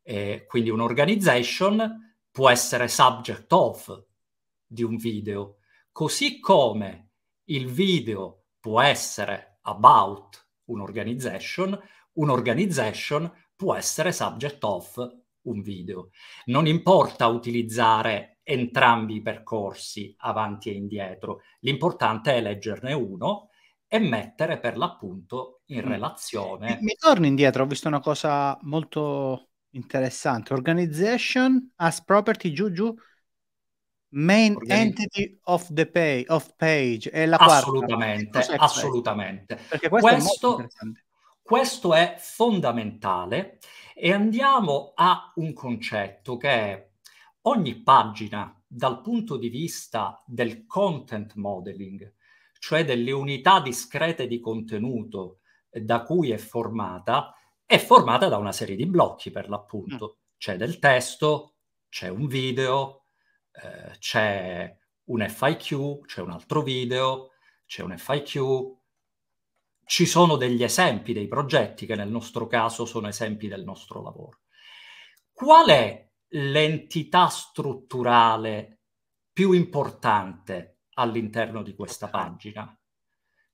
Eh, quindi un'organization può essere subject of di un video, così come il video può essere about un'organization, un'organization può essere subject of un video. Non importa utilizzare entrambi i percorsi avanti e indietro, l'importante è leggerne uno e mettere per l'appunto in mm. relazione. Mi torno indietro, ho visto una cosa molto interessante. Organization as property giù giù Main organizz... entity of the pay, of page è la assolutamente, quarta. Assolutamente, assolutamente. Perché questo, questo, è questo è fondamentale e andiamo a un concetto che è ogni pagina dal punto di vista del content modeling, cioè delle unità discrete di contenuto da cui è formata, è formata da una serie di blocchi per l'appunto. Mm. C'è del testo, c'è un video, eh, c'è un FIQ, c'è un altro video, c'è un FIQ, ci sono degli esempi dei progetti che nel nostro caso sono esempi del nostro lavoro. Qual è l'entità strutturale più importante all'interno di questa pagina?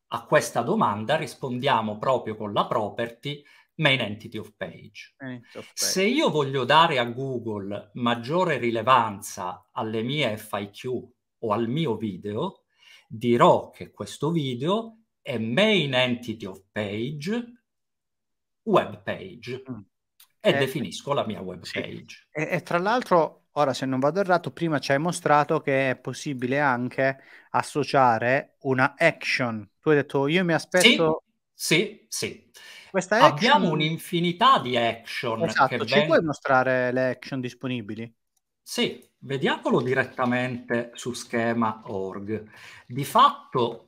A questa domanda rispondiamo proprio con la property main entity of page. Entity of page. Se io voglio dare a Google maggiore rilevanza alle mie FIQ o al mio video, dirò che questo video è main entity of page web page mm. e eh, definisco la mia web page. E, e, tra l'altro, ora se non vado errato, prima ci hai mostrato che è possibile anche associare una action. Tu hai detto io mi aspetto... Sì, sì. sì. Questa action... Abbiamo un'infinità di action. Esatto, ci ben... puoi mostrare le action disponibili? Sì, vediamolo direttamente su schema.org. Di fatto,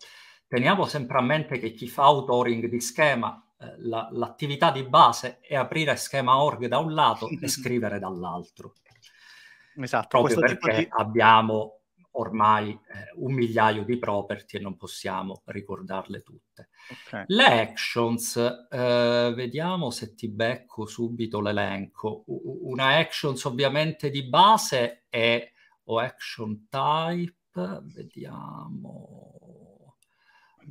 teniamo sempre a mente che chi fa autoring di schema eh, la, l'attività di base è aprire schema.org da un lato e (laughs) scrivere dall'altro. Esatto, proprio perché di... abbiamo ormai eh, un migliaio di property e non possiamo ricordarle tutte. Okay. Le actions, eh, vediamo se ti becco subito l'elenco. Una actions ovviamente di base è o action type, vediamo.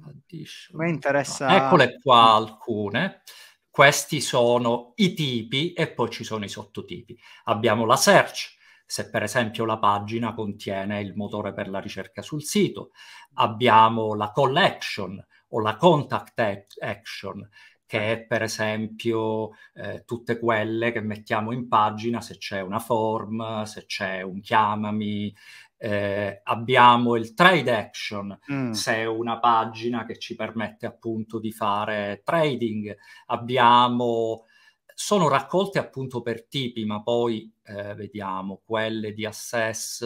Addition. Mi interessa. Eccole qua alcune. Questi sono i tipi e poi ci sono i sottotipi. Abbiamo la search, se per esempio la pagina contiene il motore per la ricerca sul sito. Abbiamo la call action o la contact action, che è per esempio eh, tutte quelle che mettiamo in pagina se c'è una form, se c'è un chiamami. Eh, abbiamo il trade action, mm. se è una pagina che ci permette appunto di fare trading. Abbiamo sono raccolte appunto per tipi, ma poi eh, vediamo, quelle di assess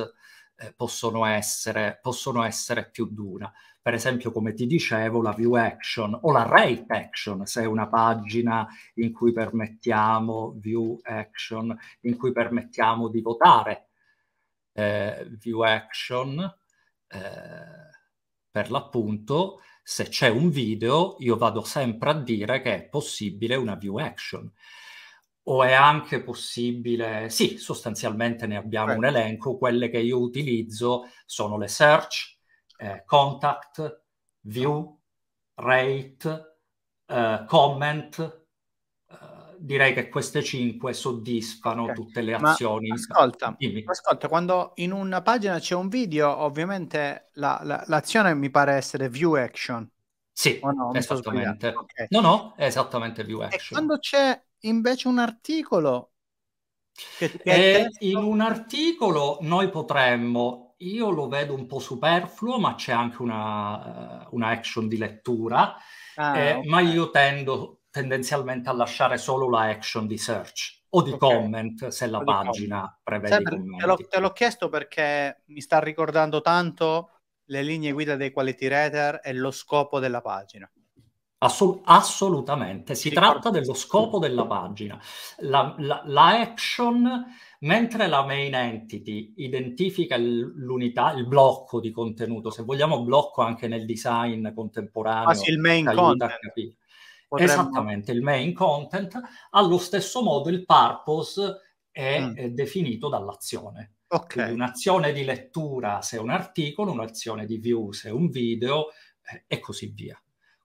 eh, possono, essere, possono essere più d'una. Per esempio, come ti dicevo, la view action o la rate action, se è una pagina in cui permettiamo view action, in cui permettiamo di votare eh, view action, eh, per l'appunto, se c'è un video, io vado sempre a dire che è possibile una view action. O è anche possibile, sì, sostanzialmente ne abbiamo eh. un elenco, quelle che io utilizzo sono le search, eh, contact, view, rate, eh, comment, direi che queste 5 soddisfano okay. tutte le ma azioni. Ascolta, ascolta, quando in una pagina c'è un video, ovviamente la, la, l'azione mi pare essere view action. Sì, no? esattamente. Okay. No, no, è esattamente view action. E quando c'è invece un articolo... Che, che eh, in un articolo noi potremmo, io lo vedo un po' superfluo, ma c'è anche una, eh, una action di lettura, ah, eh, okay. ma io tendo tendenzialmente a lasciare solo la action di search o di okay. comment se la o pagina prevede Sempre, te l'ho, te l'ho chiesto perché mi sta ricordando tanto le linee guida dei quality rater e lo scopo della pagina. Assolut- assolutamente, si Ricordo. tratta dello scopo della pagina. La, la, la, action, mentre la main entity identifica l'unità, il blocco di contenuto, se vogliamo blocco anche nel design contemporaneo. Ah, il main content. Potremmo... Esattamente, il main content. Allo stesso modo il purpose è, mm. è definito dall'azione. Okay. un'azione di lettura se è un articolo, un'azione di view se è un video eh, e così via.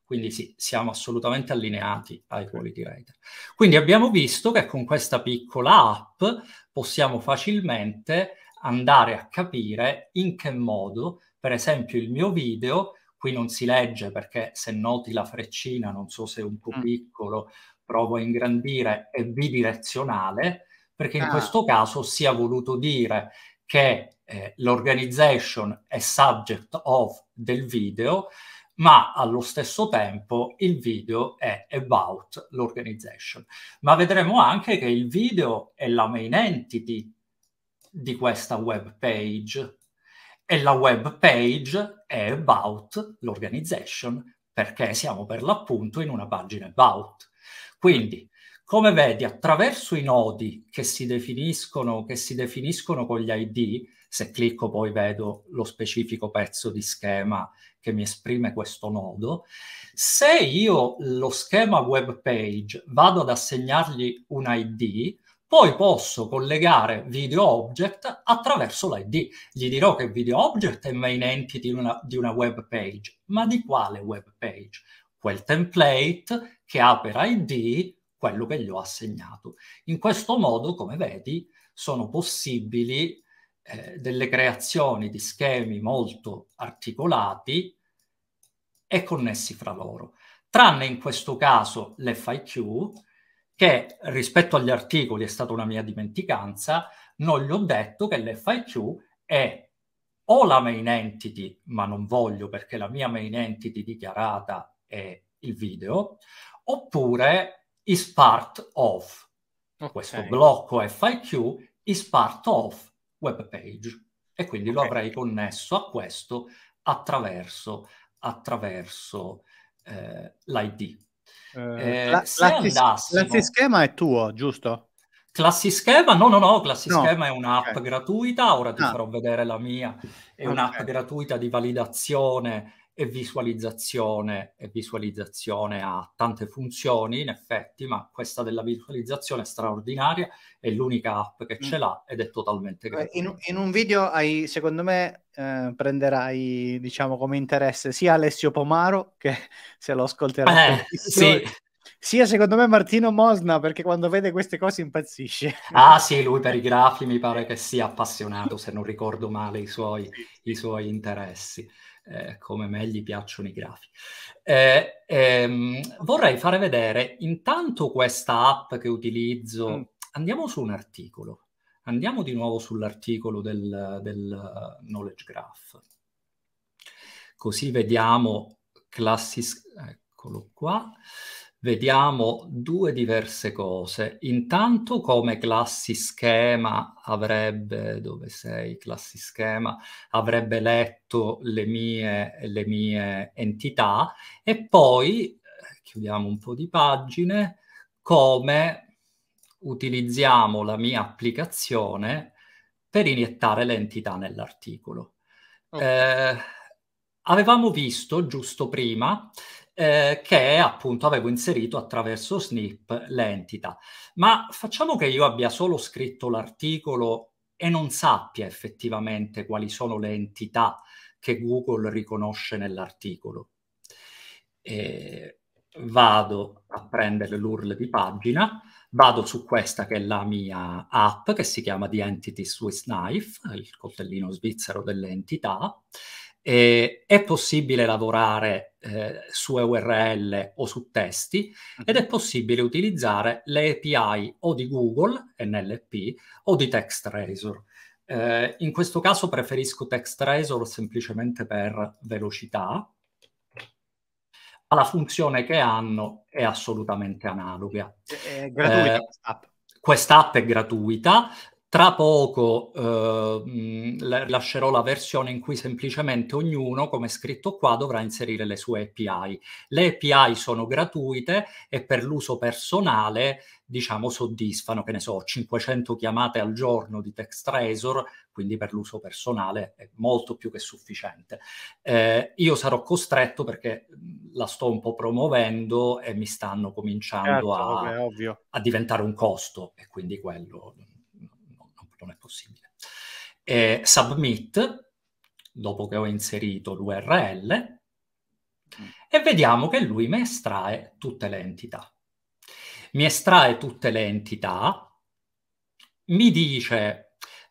Quindi sì, siamo assolutamente allineati ai quality rater. Quindi abbiamo visto che con questa piccola app possiamo facilmente andare a capire in che modo, per esempio, il mio video qui non si legge perché se noti la freccina, non so se è un po' mm. piccolo, provo a ingrandire, è bidirezionale, perché in ah. questo caso si è voluto dire che eh, l'organization è subject of del video, ma allo stesso tempo il video è about l'organization. Ma vedremo anche che il video è la main entity di questa web page e la web page è about l'organization perché siamo per l'appunto in una pagina about. Quindi, come vedi, attraverso i nodi che si definiscono, che si definiscono con gli ID, se clicco poi vedo lo specifico pezzo di schema che mi esprime questo nodo, se io lo schema web page vado ad assegnargli un ID, poi posso collegare video object attraverso l'ID. Gli dirò che video object è main entity di una, di una web page, ma di quale web page? Quel template che ha per ID quello che gli ho assegnato. In questo modo, come vedi, sono possibili eh, delle creazioni di schemi molto articolati e connessi fra loro, tranne in questo caso l'FIQ che rispetto agli articoli è stata una mia dimenticanza, non gli ho detto che l'FIQ è o la main entity, ma non voglio perché la mia main entity dichiarata è il video, oppure is part of. Okay. Questo blocco FIQ is part of web page e quindi okay. lo avrei connesso a questo attraverso, attraverso eh, l'ID. Eh, eh, la, schema è tuo, giusto? Classischema? No, no, no, Classischema no. è un'app okay. gratuita, ora ti ah. farò vedere la mia, è okay. un'app gratuita di validazione e visualizzazione, e visualizzazione ha tante funzioni in effetti, ma questa della visualizzazione è straordinaria, è l'unica app che mm. ce l'ha ed è totalmente gratuita. In, in, un video hai, secondo me, eh, prenderai, diciamo, come interesse sia Alessio Pomaro, che (laughs) se lo ascolterà, eh, sì. sia secondo me Martino Mosna, perché quando vede queste cose impazzisce. Ah sì, lui per i grafi mi pare che sia appassionato, se non ricordo male i suoi, i suoi interessi eh, come meglio piacciono i grafi. Eh, ehm, vorrei fare vedere intanto questa app che utilizzo. Mm. Andiamo su un articolo. Andiamo di nuovo sull'articolo del, del eh, Knowledge Graph. Così vediamo classi... Eccolo qua vediamo due diverse cose. Intanto come classi schema avrebbe, dove sei, classi schema, avrebbe letto le mie, le mie entità e poi, eh, chiudiamo un po' di pagine, come utilizziamo la mia applicazione per iniettare le entità nell'articolo. Okay. Eh, avevamo visto giusto prima eh, che appunto avevo inserito attraverso Snip l'entità. Ma facciamo che io abbia solo scritto l'articolo e non sappia effettivamente quali sono le entità che Google riconosce nell'articolo. Eh, vado a prendere l'URL di pagina, vado su questa che è la mia app che si chiama The Entity Swiss Knife, il coltellino svizzero delle entità, e è possibile lavorare eh, su URL o su testi ed mhm. è possibile utilizzare le API o di Google, NLP, o di TextRazor. Eh, in questo caso preferisco TextRazor semplicemente per velocità, ma la funzione che hanno è assolutamente analoga. È gratuita eh, Quest'app è gratuita, tra poco eh, lascerò la versione in cui semplicemente ognuno, come scritto qua, dovrà inserire le sue API. Le API sono gratuite e per l'uso personale, diciamo, soddisfano, che ne so, 500 chiamate al giorno di text Razor, quindi per l'uso personale è molto più che sufficiente. Eh, io sarò costretto perché la sto un po' promuovendo e mi stanno cominciando certo, a, vabbè, a diventare un costo e quindi quello non è possibile. E submit, dopo che ho inserito l'URL, e vediamo che lui mi estrae tutte le entità. Mi estrae tutte le entità, mi dice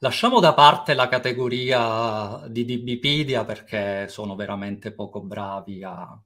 lasciamo da parte la categoria di DBpedia perché sono veramente poco bravi a,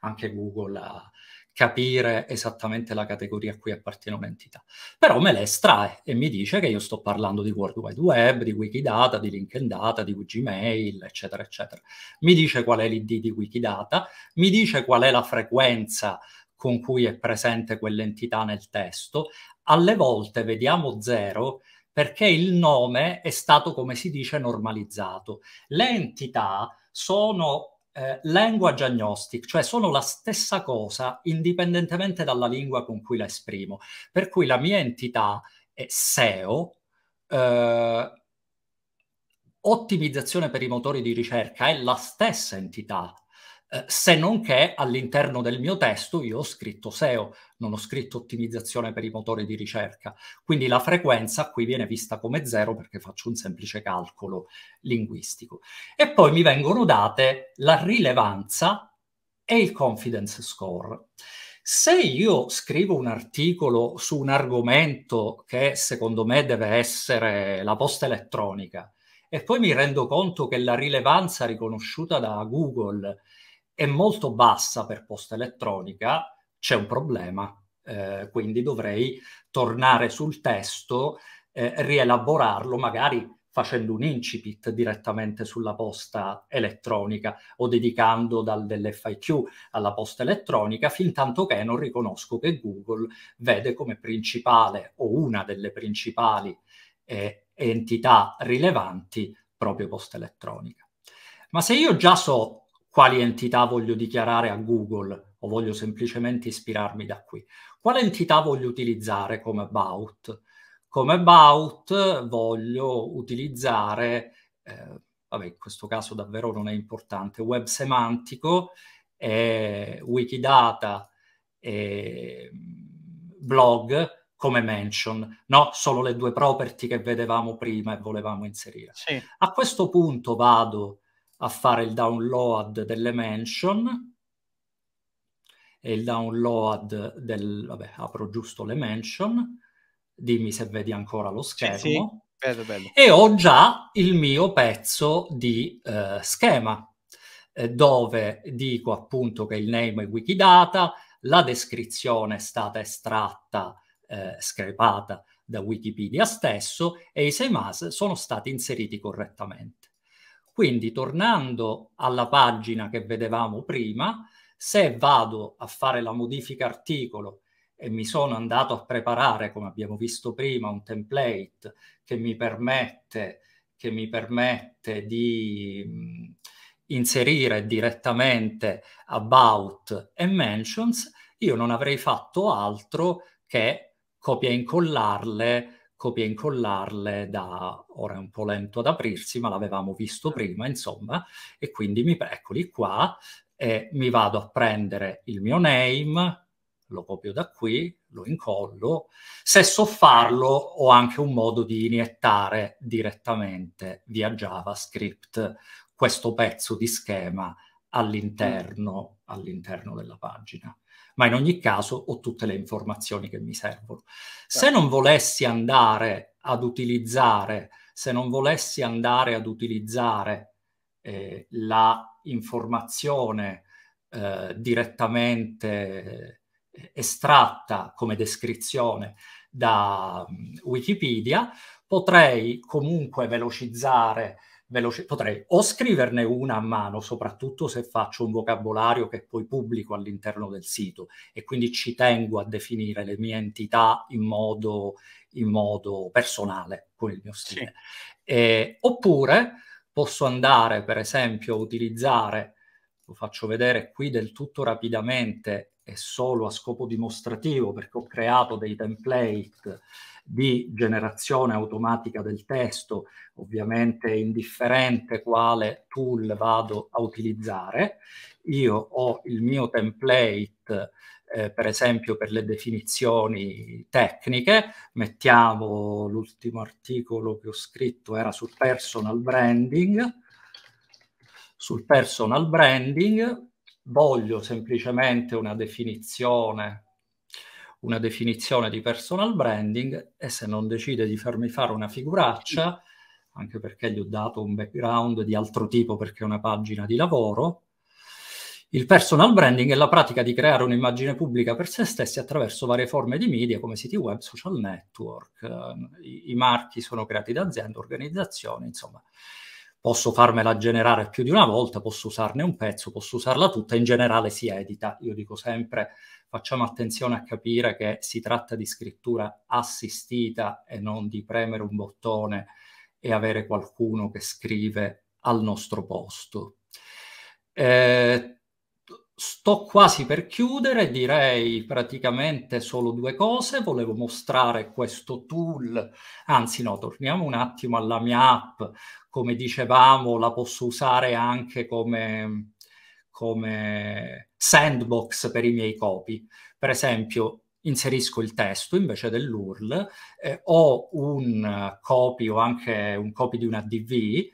anche Google a, capire esattamente la categoria a cui appartiene un'entità. Però me le estrae e mi dice che io sto parlando di World Wide Web, di Wikidata, di LinkedIn Data, di Gmail, eccetera, eccetera. Mi dice qual è l'ID di Wikidata, mi dice qual è la frequenza con cui è presente quell'entità nel testo. Alle volte vediamo zero perché il nome è stato, come si dice, normalizzato. Le entità sono eh, language agnostic, cioè sono la stessa cosa indipendentemente dalla lingua con cui la esprimo. Per cui la mia entità è SEO, eh, ottimizzazione per i motori di ricerca, è la stessa entità eh, se non che all'interno del mio testo io ho scritto SEO, non ho scritto ottimizzazione per i motori di ricerca. Quindi la frequenza qui viene vista come zero perché faccio un semplice calcolo linguistico. E poi mi vengono date la rilevanza e il confidence score. Se io scrivo un articolo su un argomento che secondo me deve essere la posta elettronica e poi mi rendo conto che la rilevanza riconosciuta da Google è molto bassa per posta elettronica, c'è un problema, eh, quindi dovrei tornare sul testo, eh, rielaborarlo, magari facendo un incipit direttamente sulla posta elettronica o dedicando dal dell'FIQ alla posta elettronica, fin tanto che non riconosco che Google vede come principale o una delle principali eh, entità rilevanti proprio posta elettronica. Ma se io già so quali entità voglio dichiarare a Google o voglio semplicemente ispirarmi da qui. Quale entità voglio utilizzare come about? Come about voglio utilizzare, eh, vabbè in questo caso davvero non è importante, web semantico, eh, Wikidata e mm, blog come mention, no? Solo le due property che vedevamo prima e volevamo inserire. Sì. A questo punto vado a fare il download delle mention e il download del... vabbè, apro giusto le mention, dimmi se vedi ancora lo schermo. Sì, sì. Bello, bello. E ho già il mio pezzo di eh, schema eh, dove dico appunto che il name è Wikidata, la descrizione è stata estratta, eh, screpata da Wikipedia stesso e i sei semas sono stati inseriti correttamente. Quindi tornando alla pagina che vedevamo prima, se vado a fare la modifica articolo e mi sono andato a preparare, come abbiamo visto prima, un template che mi permette, che mi permette di inserire direttamente about e mentions, io non avrei fatto altro che copia e incollarle copia e incollarle da, ora è un po' lento ad aprirsi, ma l'avevamo visto certo. prima, insomma, e quindi mi, eccoli qua, e mi vado a prendere il mio name, lo copio da qui, lo incollo. Se so farlo, ho anche un modo di iniettare direttamente via JavaScript questo pezzo di schema mm. all'interno, all'interno della pagina ma in ogni caso ho tutte le informazioni che mi servono. Se certo. non volessi andare ad utilizzare, se non volessi andare ad utilizzare eh, la informazione eh, direttamente eh, estratta come descrizione da mm, Wikipedia, potrei comunque velocizzare veloce, potrei o scriverne una a mano, soprattutto se faccio un vocabolario che poi pubblico all'interno del sito e quindi ci tengo a definire le mie entità in modo, in modo personale con il mio stile. Sì. Eh, oppure posso andare, per esempio, a utilizzare, lo faccio vedere qui del tutto rapidamente, è solo a scopo dimostrativo perché ho creato dei template di generazione automatica del testo, ovviamente è indifferente quale tool vado a utilizzare. Io ho il mio template, eh, per esempio per le definizioni tecniche, mettiamo l'ultimo articolo che ho scritto era sul personal branding, sul personal branding voglio semplicemente una definizione, una definizione di personal branding e se non decide di farmi fare una figuraccia, anche perché gli ho dato un background di altro tipo perché è una pagina di lavoro, il personal branding è la pratica di creare un'immagine pubblica per se stessi attraverso varie forme di media come siti web, social network, eh, i, i marchi sono creati da aziende, organizzazioni, insomma posso farmela generare più di una volta, posso usarne un pezzo, posso usarla tutta, in generale si edita. Io dico sempre facciamo attenzione a capire che si tratta di scrittura assistita e non di premere un bottone e avere qualcuno che scrive al nostro posto. Eh, Sto quasi per chiudere, direi praticamente solo due cose. Volevo mostrare questo tool, anzi no, torniamo un attimo alla mia app. Come dicevamo, la posso usare anche come, come sandbox per i miei copi. Per esempio, inserisco il testo invece dell'URL, eh, ho un eh, copy o anche un copy di una DV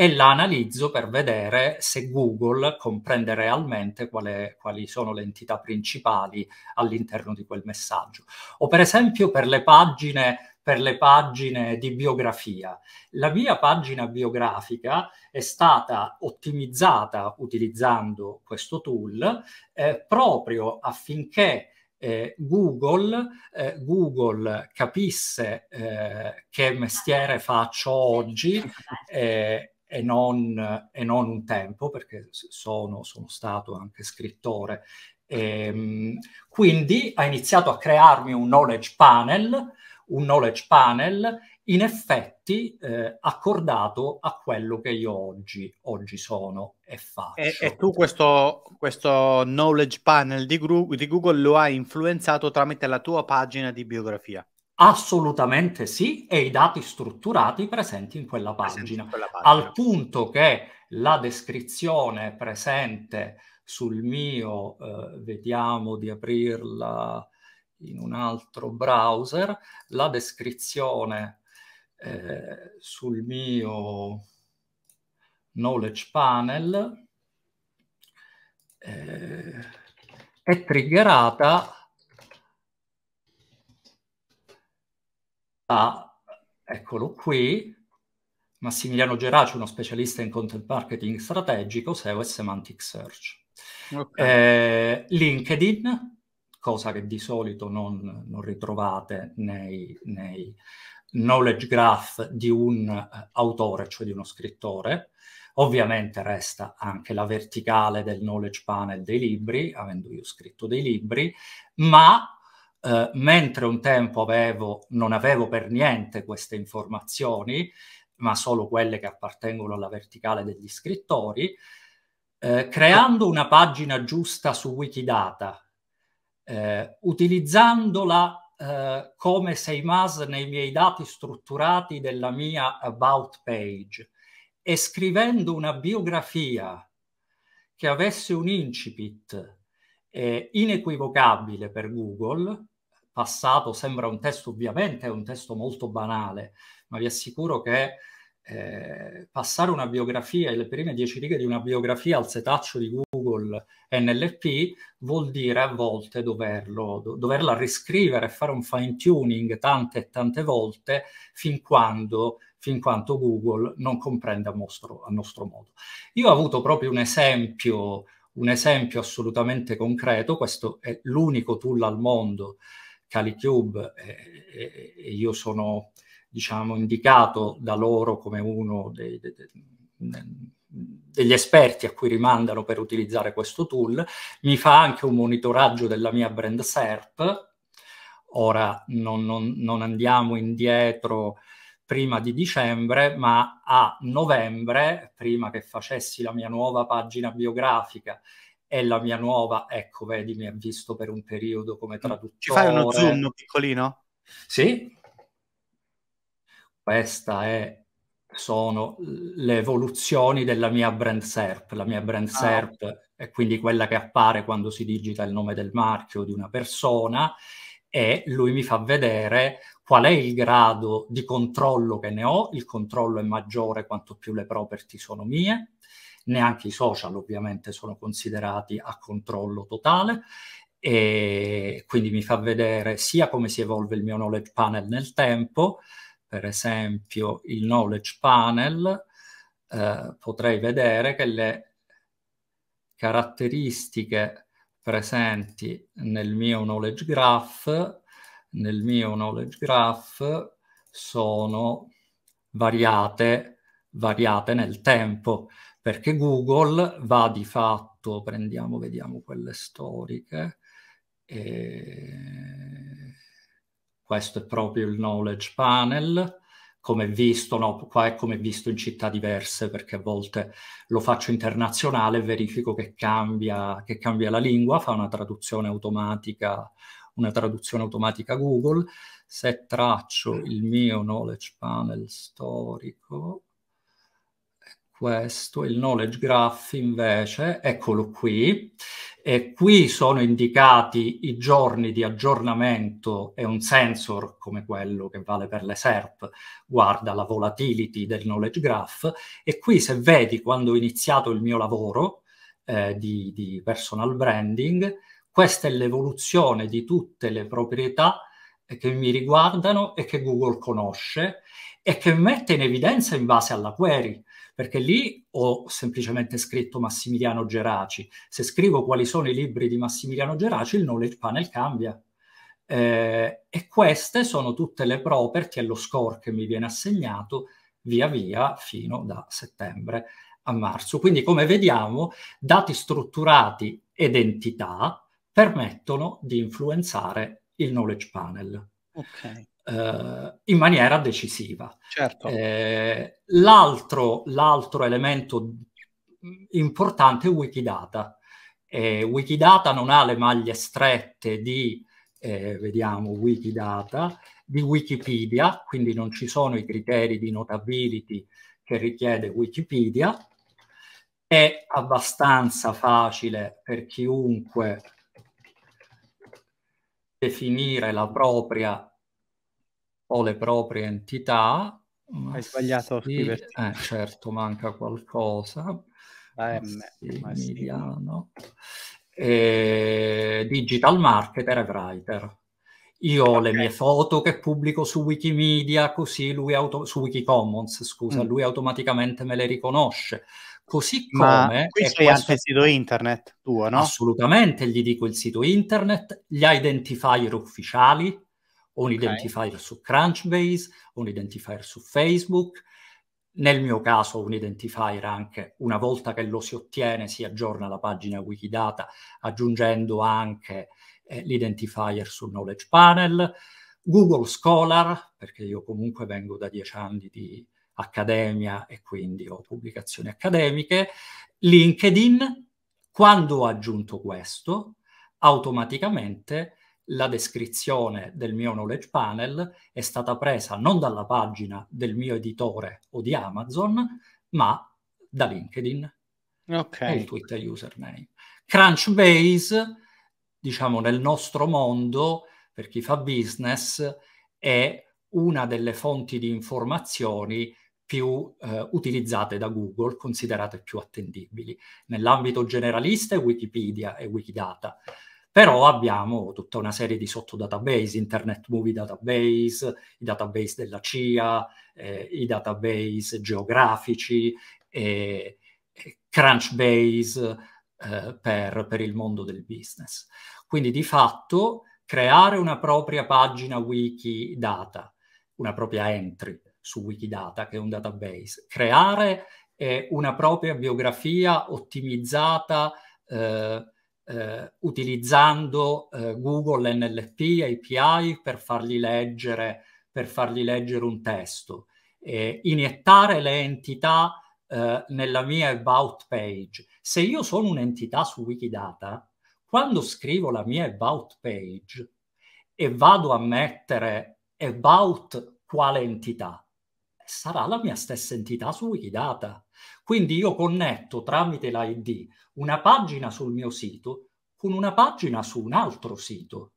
e la analizzo per vedere se Google comprende realmente quale, quali sono le entità principali all'interno di quel messaggio. O per esempio per le pagine per le pagine di biografia. La mia pagina biografica è stata ottimizzata utilizzando questo tool eh, proprio affinché eh, Google, eh, Google capisse eh, che mestiere faccio oggi (laughs) eh, e non, e non un tempo, perché sono, sono stato anche scrittore. E, ehm, quindi ha iniziato a crearmi un knowledge panel, un knowledge panel in effetti eh, accordato a quello che io oggi, oggi sono e faccio. E, e tu questo, questo, knowledge panel di, gru- di Google lo hai influenzato tramite la tua pagina di biografia? Assolutamente sì, e i dati strutturati presenti in quella pagina, quella pagina. al punto che la descrizione presente sul mio, eh, vediamo di aprirla in un altro browser, la descrizione eh, sul mio knowledge panel eh, è triggerata a, eccolo qui, Massimiliano Geraci, uno specialista in content marketing strategico, SEO e Semantic Search. Okay. Eh, LinkedIn, cosa che di solito non, non ritrovate nei, nei, knowledge graph di un eh, autore, cioè di uno scrittore. Ovviamente resta anche la verticale del knowledge panel dei libri, avendo io scritto dei libri, ma eh, mentre un tempo avevo, non avevo per niente queste informazioni, ma solo quelle che appartengono alla verticale degli scrittori, eh, creando una pagina giusta su Wikidata, eh, utilizzandola eh, come Seimas nei miei dati strutturati della mia About Page e scrivendo una biografia che avesse un incipit eh, inequivocabile per Google, passato sembra un testo, ovviamente è un testo molto banale, ma vi assicuro che eh, passare una biografia, le prime dieci righe di una biografia al setaccio di Google NLP vuol dire a volte doverlo, do- doverla riscrivere e fare un fine tuning tante e tante volte fin quando fin quanto Google non comprende a nostro, a nostro modo. Io ho avuto proprio un esempio, un esempio assolutamente concreto, questo è l'unico tool al mondo CaliCube Cube e, e, io sono diciamo indicato da loro come uno dei, dei, dei, degli esperti a cui rimandano per utilizzare questo tool, mi fa anche un monitoraggio della mia brand SERP, ora non, non, non andiamo indietro prima di dicembre, ma a novembre, prima che facessi la mia nuova pagina biografica è la mia nuova, ecco, vedi, mi ha visto per un periodo come traduttore. Mm, ci fai uno zoom piccolino? Sì. Questa è, sono le evoluzioni della mia brand SERP. La mia brand ah. SERP è quindi quella che appare quando si digita il nome del marchio di una persona e lui mi fa vedere qual è il grado di controllo che ne ho. Il controllo è maggiore quanto più le property sono mie neanche i social ovviamente sono considerati a controllo totale e quindi mi fa vedere sia come si evolve il mio knowledge panel nel tempo, per esempio il knowledge panel eh, potrei vedere che le caratteristiche presenti nel mio knowledge graph, nel mio knowledge graph sono variate, variate nel tempo perché Google va di fatto, prendiamo, vediamo quelle storiche, e... Eh, questo è proprio il knowledge panel, come visto, no, qua è come visto in città diverse, perché a volte lo faccio internazionale, verifico che cambia, che cambia la lingua, fa una traduzione automatica, una traduzione automatica Google. Se traccio il mio knowledge panel storico, questo, il knowledge graph invece, eccolo qui, e qui sono indicati i giorni di aggiornamento e un sensor come quello che vale per le SERP guarda la volatility del knowledge graph e qui se vedi quando ho iniziato il mio lavoro eh, di, di personal branding, questa è l'evoluzione di tutte le proprietà eh, che mi riguardano e che Google conosce e che mette in evidenza in base alla query perché lì ho semplicemente scritto Massimiliano Geraci. Se scrivo quali sono i libri di Massimiliano Geraci, il knowledge panel cambia. Eh, e queste sono tutte le property e lo score che mi viene assegnato via via fino da settembre a marzo. Quindi come vediamo, dati strutturati ed entità permettono di influenzare il knowledge panel. Ok eh, in maniera decisiva. Certo. Eh, l'altro, l'altro, elemento importante è Wikidata. Eh, Wikidata non ha le maglie strette di, eh, vediamo, Wikidata, di Wikipedia, quindi non ci sono i criteri di notability che richiede Wikipedia. È abbastanza facile per chiunque definire la propria ho le proprie entità. Hai sbagliato sì, eh, certo, manca qualcosa. AM, ah, eh, Massimiliano. digital marketer e writer. Io ho le mie foto che pubblico su Wikimedia, così lui auto- su Wikicommons, scusa, mm. lui automaticamente me le riconosce. Così come... Ma qui questo... anche il sito internet tuo, no? Assolutamente, gli dico il sito internet, gli identifier ufficiali, un okay. identifier su Crunchbase, un identifier su Facebook. Nel mio caso un identifier anche una volta che lo si ottiene si aggiorna la pagina Wikidata aggiungendo anche eh, l'identifier sul Knowledge Panel. Google Scholar, perché io comunque vengo da dieci anni di accademia e quindi ho pubblicazioni accademiche, LinkedIn, quando ho aggiunto questo, automaticamente la descrizione del mio knowledge panel è stata presa non dalla pagina del mio editore o di Amazon, ma da LinkedIn. Ok. il Twitter username. Crunchbase, diciamo nel nostro mondo, per chi fa business, è una delle fonti di informazioni più eh, utilizzate da Google, considerate più attendibili. Nell'ambito generalista è Wikipedia e Wikidata però abbiamo tutta una serie di sottodatabase, Internet Movie Database, i database della CIA, eh, i database geografici, eh, Crunchbase eh, per, per il mondo del business. Quindi di fatto creare una propria pagina Wikidata, una propria entry su Wikidata, che è un database, creare eh, una propria biografia ottimizzata eh, eh, utilizzando eh, Google NLP API per fargli leggere, per fargli leggere un testo, eh, iniettare le entità eh, nella mia about page. Se io sono un'entità su Wikidata, quando scrivo la mia about page e vado a mettere about quale entità, sarà la mia stessa entità su Wikidata quindi io connetto tramite l'ID una pagina sul mio sito con una pagina su un altro sito.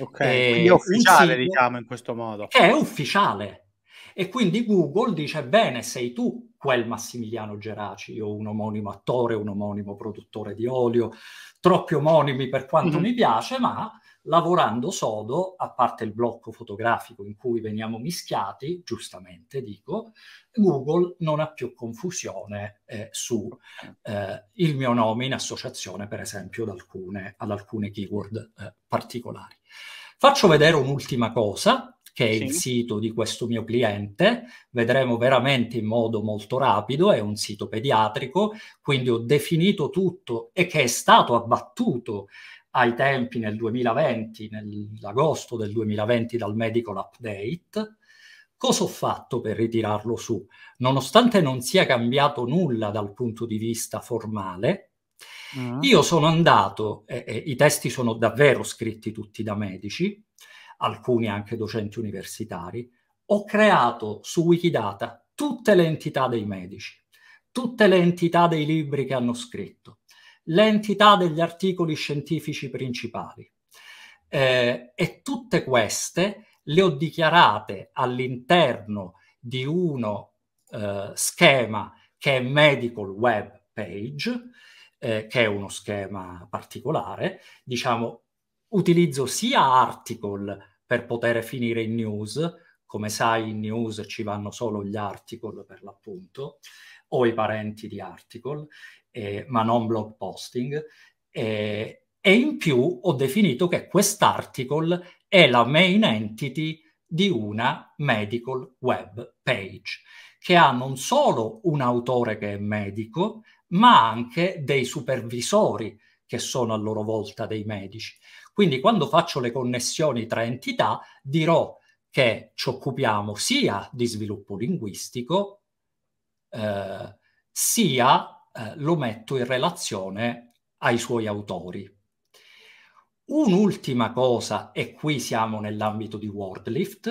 Ok, e eh, quindi è ufficiale, diciamo, in questo modo. È ufficiale. E quindi Google dice, bene, sei tu quel Massimiliano Geraci io un omonimo attore, un omonimo produttore di olio, troppi omonimi per quanto mm-hmm. mi piace, ma lavorando sodo, a parte il blocco fotografico in cui veniamo mischiati, giustamente dico, Google non ha più confusione eh, su eh, il mio nome in associazione, per esempio, ad alcune, ad alcune keyword eh, particolari. Faccio vedere un'ultima cosa, che è sì. il sito di questo mio cliente, vedremo veramente in modo molto rapido, è un sito pediatrico, quindi ho definito tutto e che è stato abbattuto ai tempi nel 2020, nell'agosto del 2020 dal medical update. Cosa ho fatto per ritirarlo su? Nonostante non sia cambiato nulla dal punto di vista formale, mm. io sono andato, eh, eh, i testi sono davvero scritti tutti da medici, alcuni anche docenti universitari, ho creato su Wikidata tutte le entità dei medici, tutte le entità dei libri che hanno scritto, l'entità degli articoli scientifici principali. Eh, e tutte queste le ho dichiarate all'interno di uno eh, schema che è Medical Web Page, eh, che è uno schema particolare, diciamo, utilizzo sia article per poter finire in news, come sai in news ci vanno solo gli article per l'appunto, o i parenti di article, eh, ma non blog posting. Eh, e in più ho definito che quest'article è la main entity di una medical web page, che ha non solo un autore che è medico, ma anche dei supervisori che sono a loro volta dei medici. Quindi quando faccio le connessioni tra entità dirò che ci occupiamo sia di sviluppo linguistico eh, sia eh, lo metto in relazione ai suoi autori. Un'ultima cosa, e qui siamo nell'ambito di WordLift,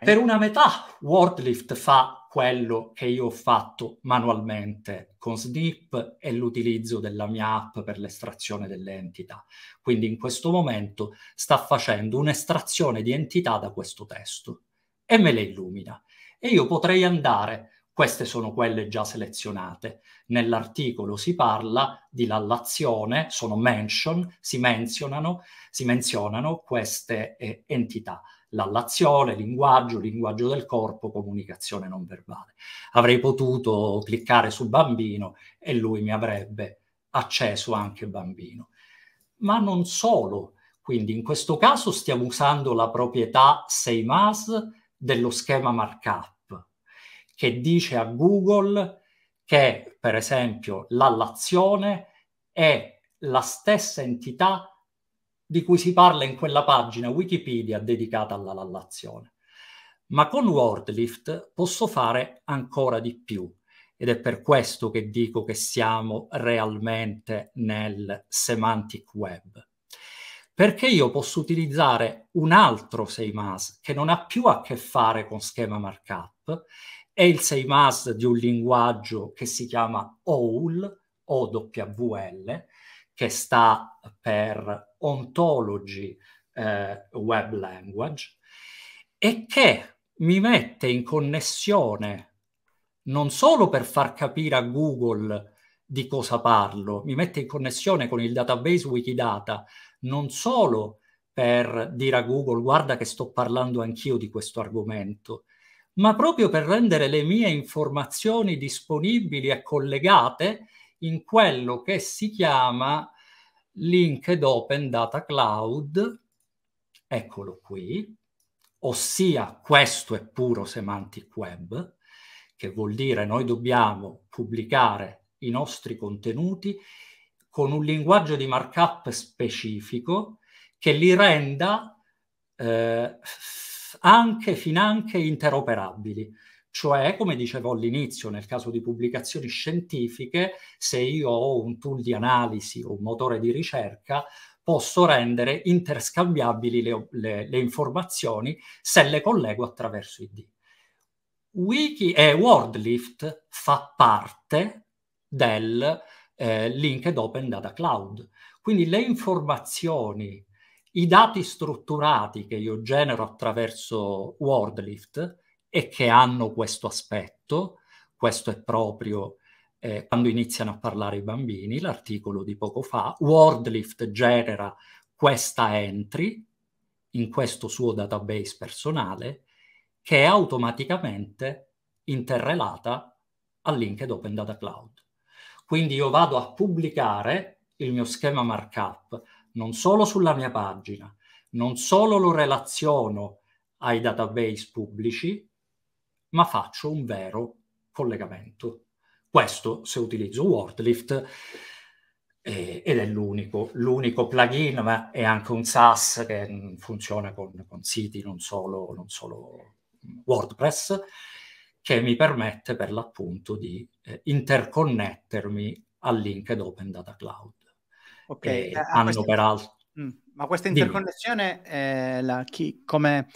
eh. per una metà WordLift fa quello che io ho fatto manualmente con Snip e l'utilizzo della mia app per l'estrazione delle entità. Quindi in questo momento sta facendo un'estrazione di entità da questo testo e me le illumina. E io potrei andare queste sono quelle già selezionate. Nell'articolo si parla di l'allazione, sono mention, si menzionano, si menzionano queste eh, entità. L'allazione, linguaggio, linguaggio del corpo, comunicazione non verbale. Avrei potuto cliccare su bambino e lui mi avrebbe acceso anche bambino. Ma non solo. Quindi in questo caso stiamo usando la proprietà Seimas dello schema markup che dice a Google che, per esempio, l'allazione è la stessa entità di cui si parla in quella pagina Wikipedia dedicata alla lallazione. Ma con WordLift posso fare ancora di più ed è per questo che dico che siamo realmente nel semantic web. Perché io posso utilizzare un altro 6 che non ha più a che fare con schema markup è il mas di un linguaggio che si chiama OWL, OWL, che sta per Ontology eh, Web Language, e che mi mette in connessione non solo per far capire a Google di cosa parlo, mi mette in connessione con il database Wikidata, non solo per dire a Google guarda che sto parlando anch'io di questo argomento, ma proprio per rendere le mie informazioni disponibili e collegate in quello che si chiama Linked Open Data Cloud, eccolo qui, ossia questo è puro semantic web, che vuol dire noi dobbiamo pubblicare i nostri contenuti con un linguaggio di markup specifico che li renda eh, anche finanche interoperabili. Cioè, come dicevo all'inizio, nel caso di pubblicazioni scientifiche, se io ho un tool di analisi o un motore di ricerca, posso rendere interscambiabili le, le, le informazioni se le collego attraverso ID. Wiki e eh, WordLift fa parte del eh, Linked Open Data Cloud. Quindi le informazioni i dati strutturati che io genero attraverso WordLift e che hanno questo aspetto, questo è proprio eh, quando iniziano a parlare i bambini, l'articolo di poco fa, WordLift genera questa entry in questo suo database personale che è automaticamente interrelata al LinkedIn Open Data Cloud. Quindi io vado a pubblicare il mio schema markup non solo sulla mia pagina, non solo lo relaziono ai database pubblici, ma faccio un vero collegamento. Questo se utilizzo Wordlift eh, ed è l'unico, l'unico plugin, ma è anche un SaaS che mm, funziona con, con siti, non solo, non solo, WordPress, che mi permette per l'appunto di eh, interconnettermi al LinkedIn Open Data Cloud okay. Eh, hanno questa... peraltro. Mm, ma questa interconnessione, eh, la, chi, come,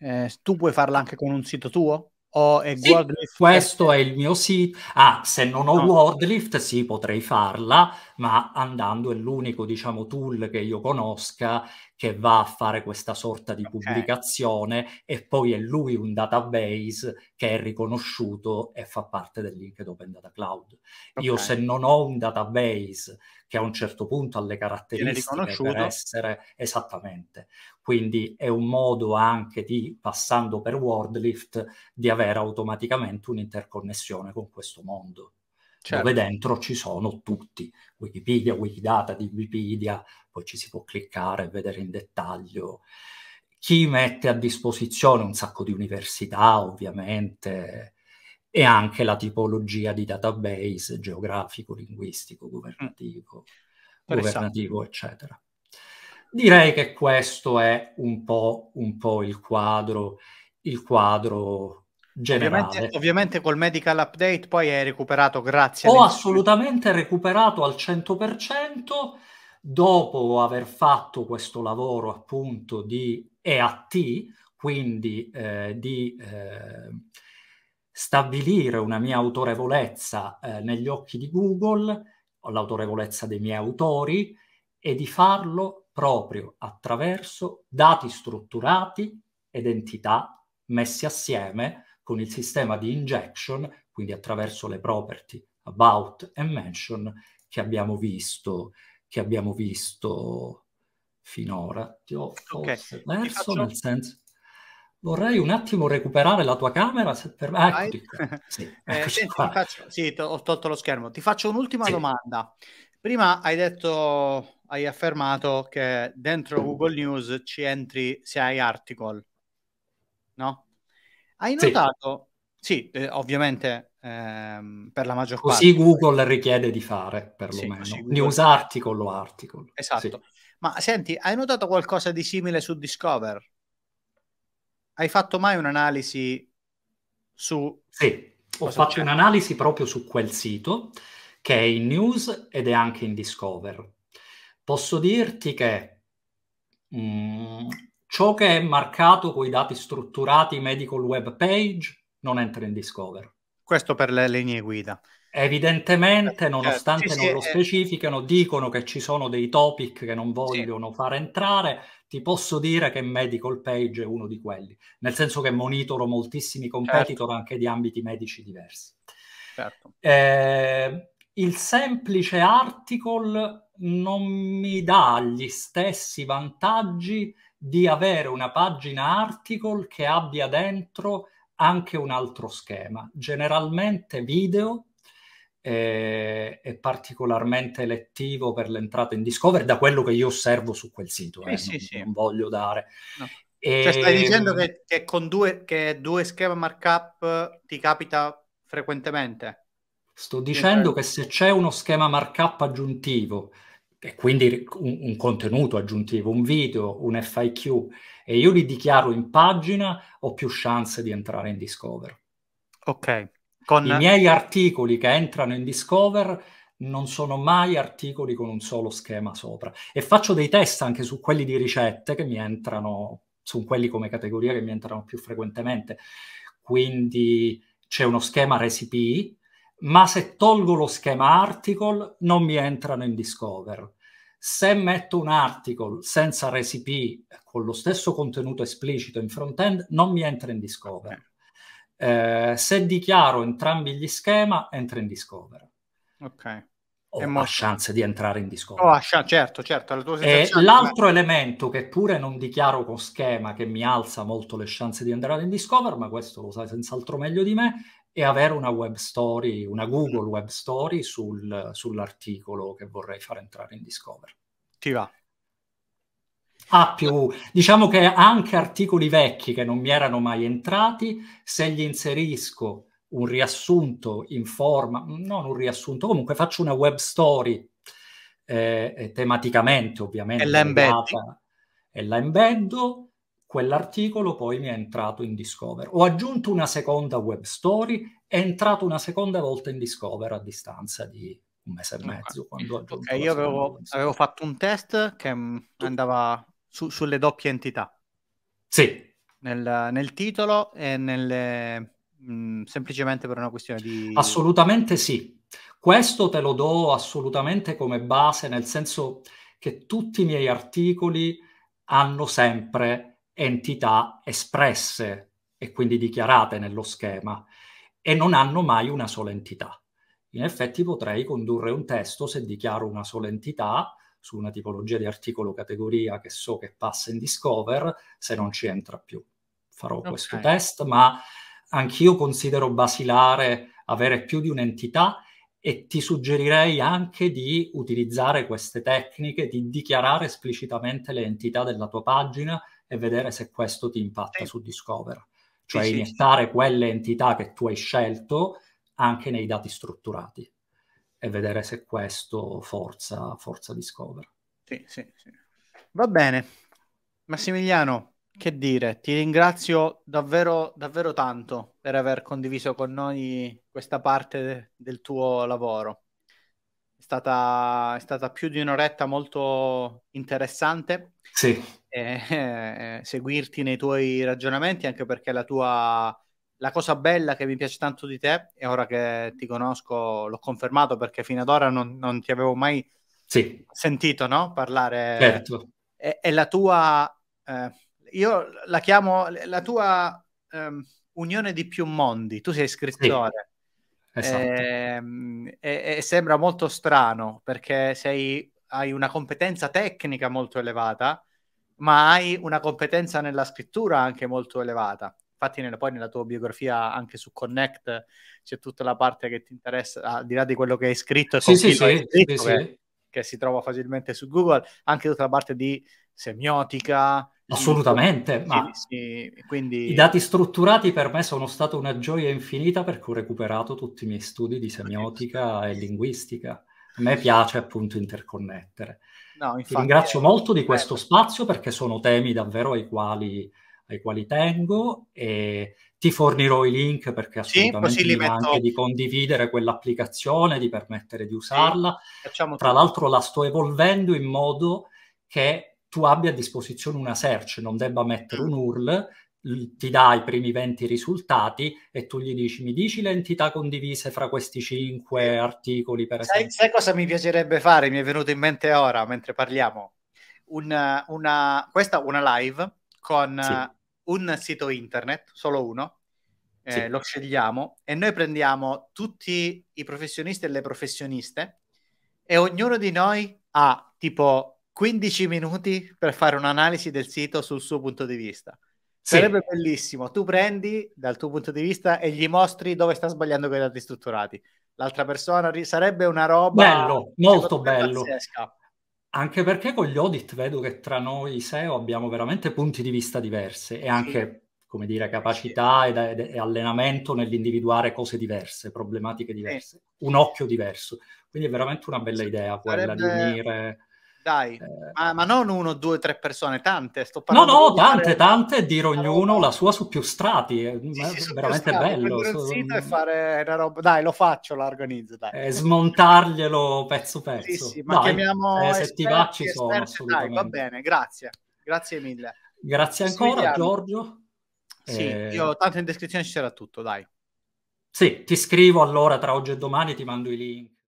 eh, tu puoi farla anche con un sito tuo? O è sì, Wordlift? Questo è il mio sito. Ah, se non ho no. Wordlift, sì, potrei farla, ma andando è l'unico, diciamo, tool che io conosca che va a fare questa sorta di pubblicazione e poi è lui un database che è riconosciuto e fa parte del LinkedIn Open Data Cloud. Okay. Io se non ho un database che a un certo punto ha le caratteristiche per essere esattamente, quindi è un modo anche di, passando per WordLift, di avere automaticamente un'interconnessione con questo mondo. Certo. dove dentro ci sono tutti, Wikipedia, Wikidata, Wikipedia, poi ci si può cliccare e vedere in dettaglio. Chi mette a disposizione un sacco di università, ovviamente, e anche la tipologia di database geografico, linguistico, mm. governativo, governativo eccetera. Direi che questo è un po', un po il quadro, il quadro generale. Ovviamente, ovviamente, col medical update poi è recuperato grazie. Ho assolutamente recuperato al 100% dopo aver fatto questo lavoro appunto di EAT, quindi eh, di eh, stabilire una mia autorevolezza eh, negli occhi di Google, l'autorevolezza dei miei autori, e di farlo proprio attraverso dati strutturati ed entità messi assieme con il sistema di injection, quindi attraverso le property about e mention che abbiamo visto che abbiamo visto finora. Ti ho forse okay. perso faccio... nel senso... Vorrei un attimo recuperare la tua camera. Se per... ah, ecco, (laughs) sì, eh, senti, faccio... sì, ho tolto lo schermo. Ti faccio un'ultima sì. domanda. Prima hai detto, hai affermato che dentro Google News ci entri se hai article, no? Hai notato, sì, sì eh, ovviamente ehm, per la maggior Così parte. Così Google richiede di fare, perlomeno. Sì, News article o article. Esatto. Sì. Ma senti, hai notato qualcosa di simile su Discover? Hai fatto mai un'analisi su... Sì, ho fatto c'è? un'analisi proprio su quel sito che è in news ed è anche in Discover. Posso dirti che mh, mm, ciò che è marcato con i dati strutturati medical web page non entra in Discover. Questo per le, linee guida. Evidentemente, eh, nonostante sì, non sì, lo eh. specificano, dicono che ci sono dei topic che non vogliono sì. far entrare. Ti posso dire che Medical Page è uno di quelli, nel senso che monitoro moltissimi certo. competitor certo. anche di ambiti medici diversi. Certo. Eh, il semplice article non mi dà gli stessi vantaggi di avere una pagina article che abbia dentro anche un altro schema, generalmente video eh, è particolarmente elettivo per l'entrata in Discover, da quello che io osservo su quel sito, eh, eh, sì, non, sì. non, voglio dare. No. E... Cioè, stai dicendo che, mm, che con due, che due schema markup ti capita frequentemente? Sto dicendo che se c'è uno schema markup aggiuntivo e quindi un, un, contenuto aggiuntivo, un video, un FIQ, e io li dichiaro in pagina, ho più chance di entrare in Discover. Ok. Con... I miei articoli che entrano in Discover non sono mai articoli con un solo schema sopra. E faccio dei test anche su quelli di ricette che mi entrano, su quelli come categoria che mi entrano più frequentemente. Quindi c'è uno schema recipe ma se tolgo lo schema article non mi entrano in Discover. Se metto un article senza recipe con lo stesso contenuto esplicito in front-end, non mi entra in Discover. Okay. Eh, se dichiaro entrambi gli schema, entra in Discover. Ok. Ho la chance di entrare in Discover. Oh, scia- certo, certo. La eh, e l'altro ma... elemento che pure non dichiaro con schema, che mi alza molto le chance di entrare in Discover, ma questo lo sai senz'altro meglio di me, e avere una web story, una mm. Google web story sul, sull'articolo che vorrei far entrare in Discover. Ti va. Ah, più, diciamo che anche articoli vecchi che non mi erano mai entrati, se gli inserisco un riassunto in forma, non un riassunto, comunque faccio una web story eh, eh tematicamente ovviamente. E la embeddo. E la embeddo quell'articolo poi mi è entrato in Discover. Ho aggiunto una seconda web story, è entrato una seconda volta in Discover a distanza di un mese e ah, mezzo. Okay, io avevo, avevo, fatto un test che andava su, sulle doppie entità. Sì. Nel, nel titolo e nelle... Mh, mm, semplicemente per una questione di... Assolutamente sì. Questo te lo do assolutamente come base, nel senso che tutti i miei articoli hanno sempre entità espresse e quindi dichiarate nello schema e non hanno mai una sola entità. In effetti potrei condurre un testo se dichiaro una sola entità su una tipologia di articolo categoria che so che passa in Discover, se non ci entra più. Farò okay. questo test, ma anch'io considero basilare avere più di un'entità e ti suggerirei anche di utilizzare queste tecniche, di dichiarare esplicitamente le entità della tua pagina e vedere se questo ti impatta sì. su Discover. Cioè sì, iniettare sì. quelle entità che tu hai scelto anche nei dati strutturati e vedere se questo forza, forza Discover. Sì, sì, sì. Va bene. Massimiliano, che dire, ti ringrazio davvero, davvero tanto per aver condiviso con noi questa parte de- del tuo lavoro stata, è stata più di un'oretta molto interessante. Sì. Eh, eh, seguirti nei tuoi ragionamenti, anche perché la tua la cosa bella che mi piace tanto di te, e ora che ti conosco l'ho confermato perché fino ad ora non, non ti avevo mai sì. sentito no? parlare, certo. è, è, la tua, eh, io la chiamo la tua eh, unione di più mondi. Tu sei scrittore, Esatto. E, ehm, e, e sembra molto strano perché sei, hai una competenza tecnica molto elevata, ma hai una competenza nella scrittura anche molto elevata. Infatti, nella, poi nella tua biografia anche su Connect c'è tutta la parte che ti interessa, al di là di quello che hai scritto, sì, sì, sì, scritto che, che si trova facilmente su Google, anche tutta la parte di semiotica, Assolutamente, ma sì, sì, quindi... i dati strutturati per me sono stata una gioia infinita perché ho recuperato tutti i miei studi di ah, semiotica e linguistica. A me piace appunto interconnettere. No, Ti ringrazio eh, molto di questo spazio perché sono temi davvero ai quali, ai quali tengo e ti fornirò i link perché assolutamente sì, metto... anche di condividere quell'applicazione, di permettere di usarla. Sì, Tra l'altro la sto evolvendo in modo che tu abbia a disposizione una search, non debba mettere un URL, ti dà i primi 20 risultati e tu gli dici mi dici le entità condivise fra questi 5 articoli per esempio. Sai, sai cosa mi piacerebbe fare? Mi è venuto in mente ora mentre parliamo. Una, una, questa una live con sì. un sito internet, solo uno, eh, sì. lo scegliamo e noi prendiamo tutti i professionisti e le professioniste e ognuno di noi ha tipo 15 minuti per fare un'analisi del sito sul suo punto di vista. Sì. Sarebbe bellissimo. Tu prendi dal tuo punto di vista e gli mostri dove sta sbagliando con i dati strutturati. L'altra persona ri- sarebbe una roba. Bello, molto bello. Pazzesca. Anche perché con gli audit vedo che tra noi SEO abbiamo veramente punti di vista diversi e anche, sì. come dire, capacità sì. ed, ed, allenamento nell'individuare cose diverse, problematiche diverse, un occhio diverso. Quindi è veramente una bella idea quella sarebbe... di unire dai, eh, ma, ma, non uno, due, tre persone, tante. Sto parlando no, no, tante, tante, dire ognuno la sua su più strati. È sì, veramente strati, bello. So... e mm. fare una roba. Dai, lo faccio, la organizzo. Dai. Eh, smontarglielo pezzo pezzo. Sì, sì, ma dai, chiamiamo eh, se ti va ci sono. Esperti, dai, va bene, grazie. Grazie mille. Grazie ancora, Giorgio. Sì, eh... io tanto in descrizione ci sarà tutto, dai. Sì, ti scrivo allora tra oggi e domani, ti mando i link.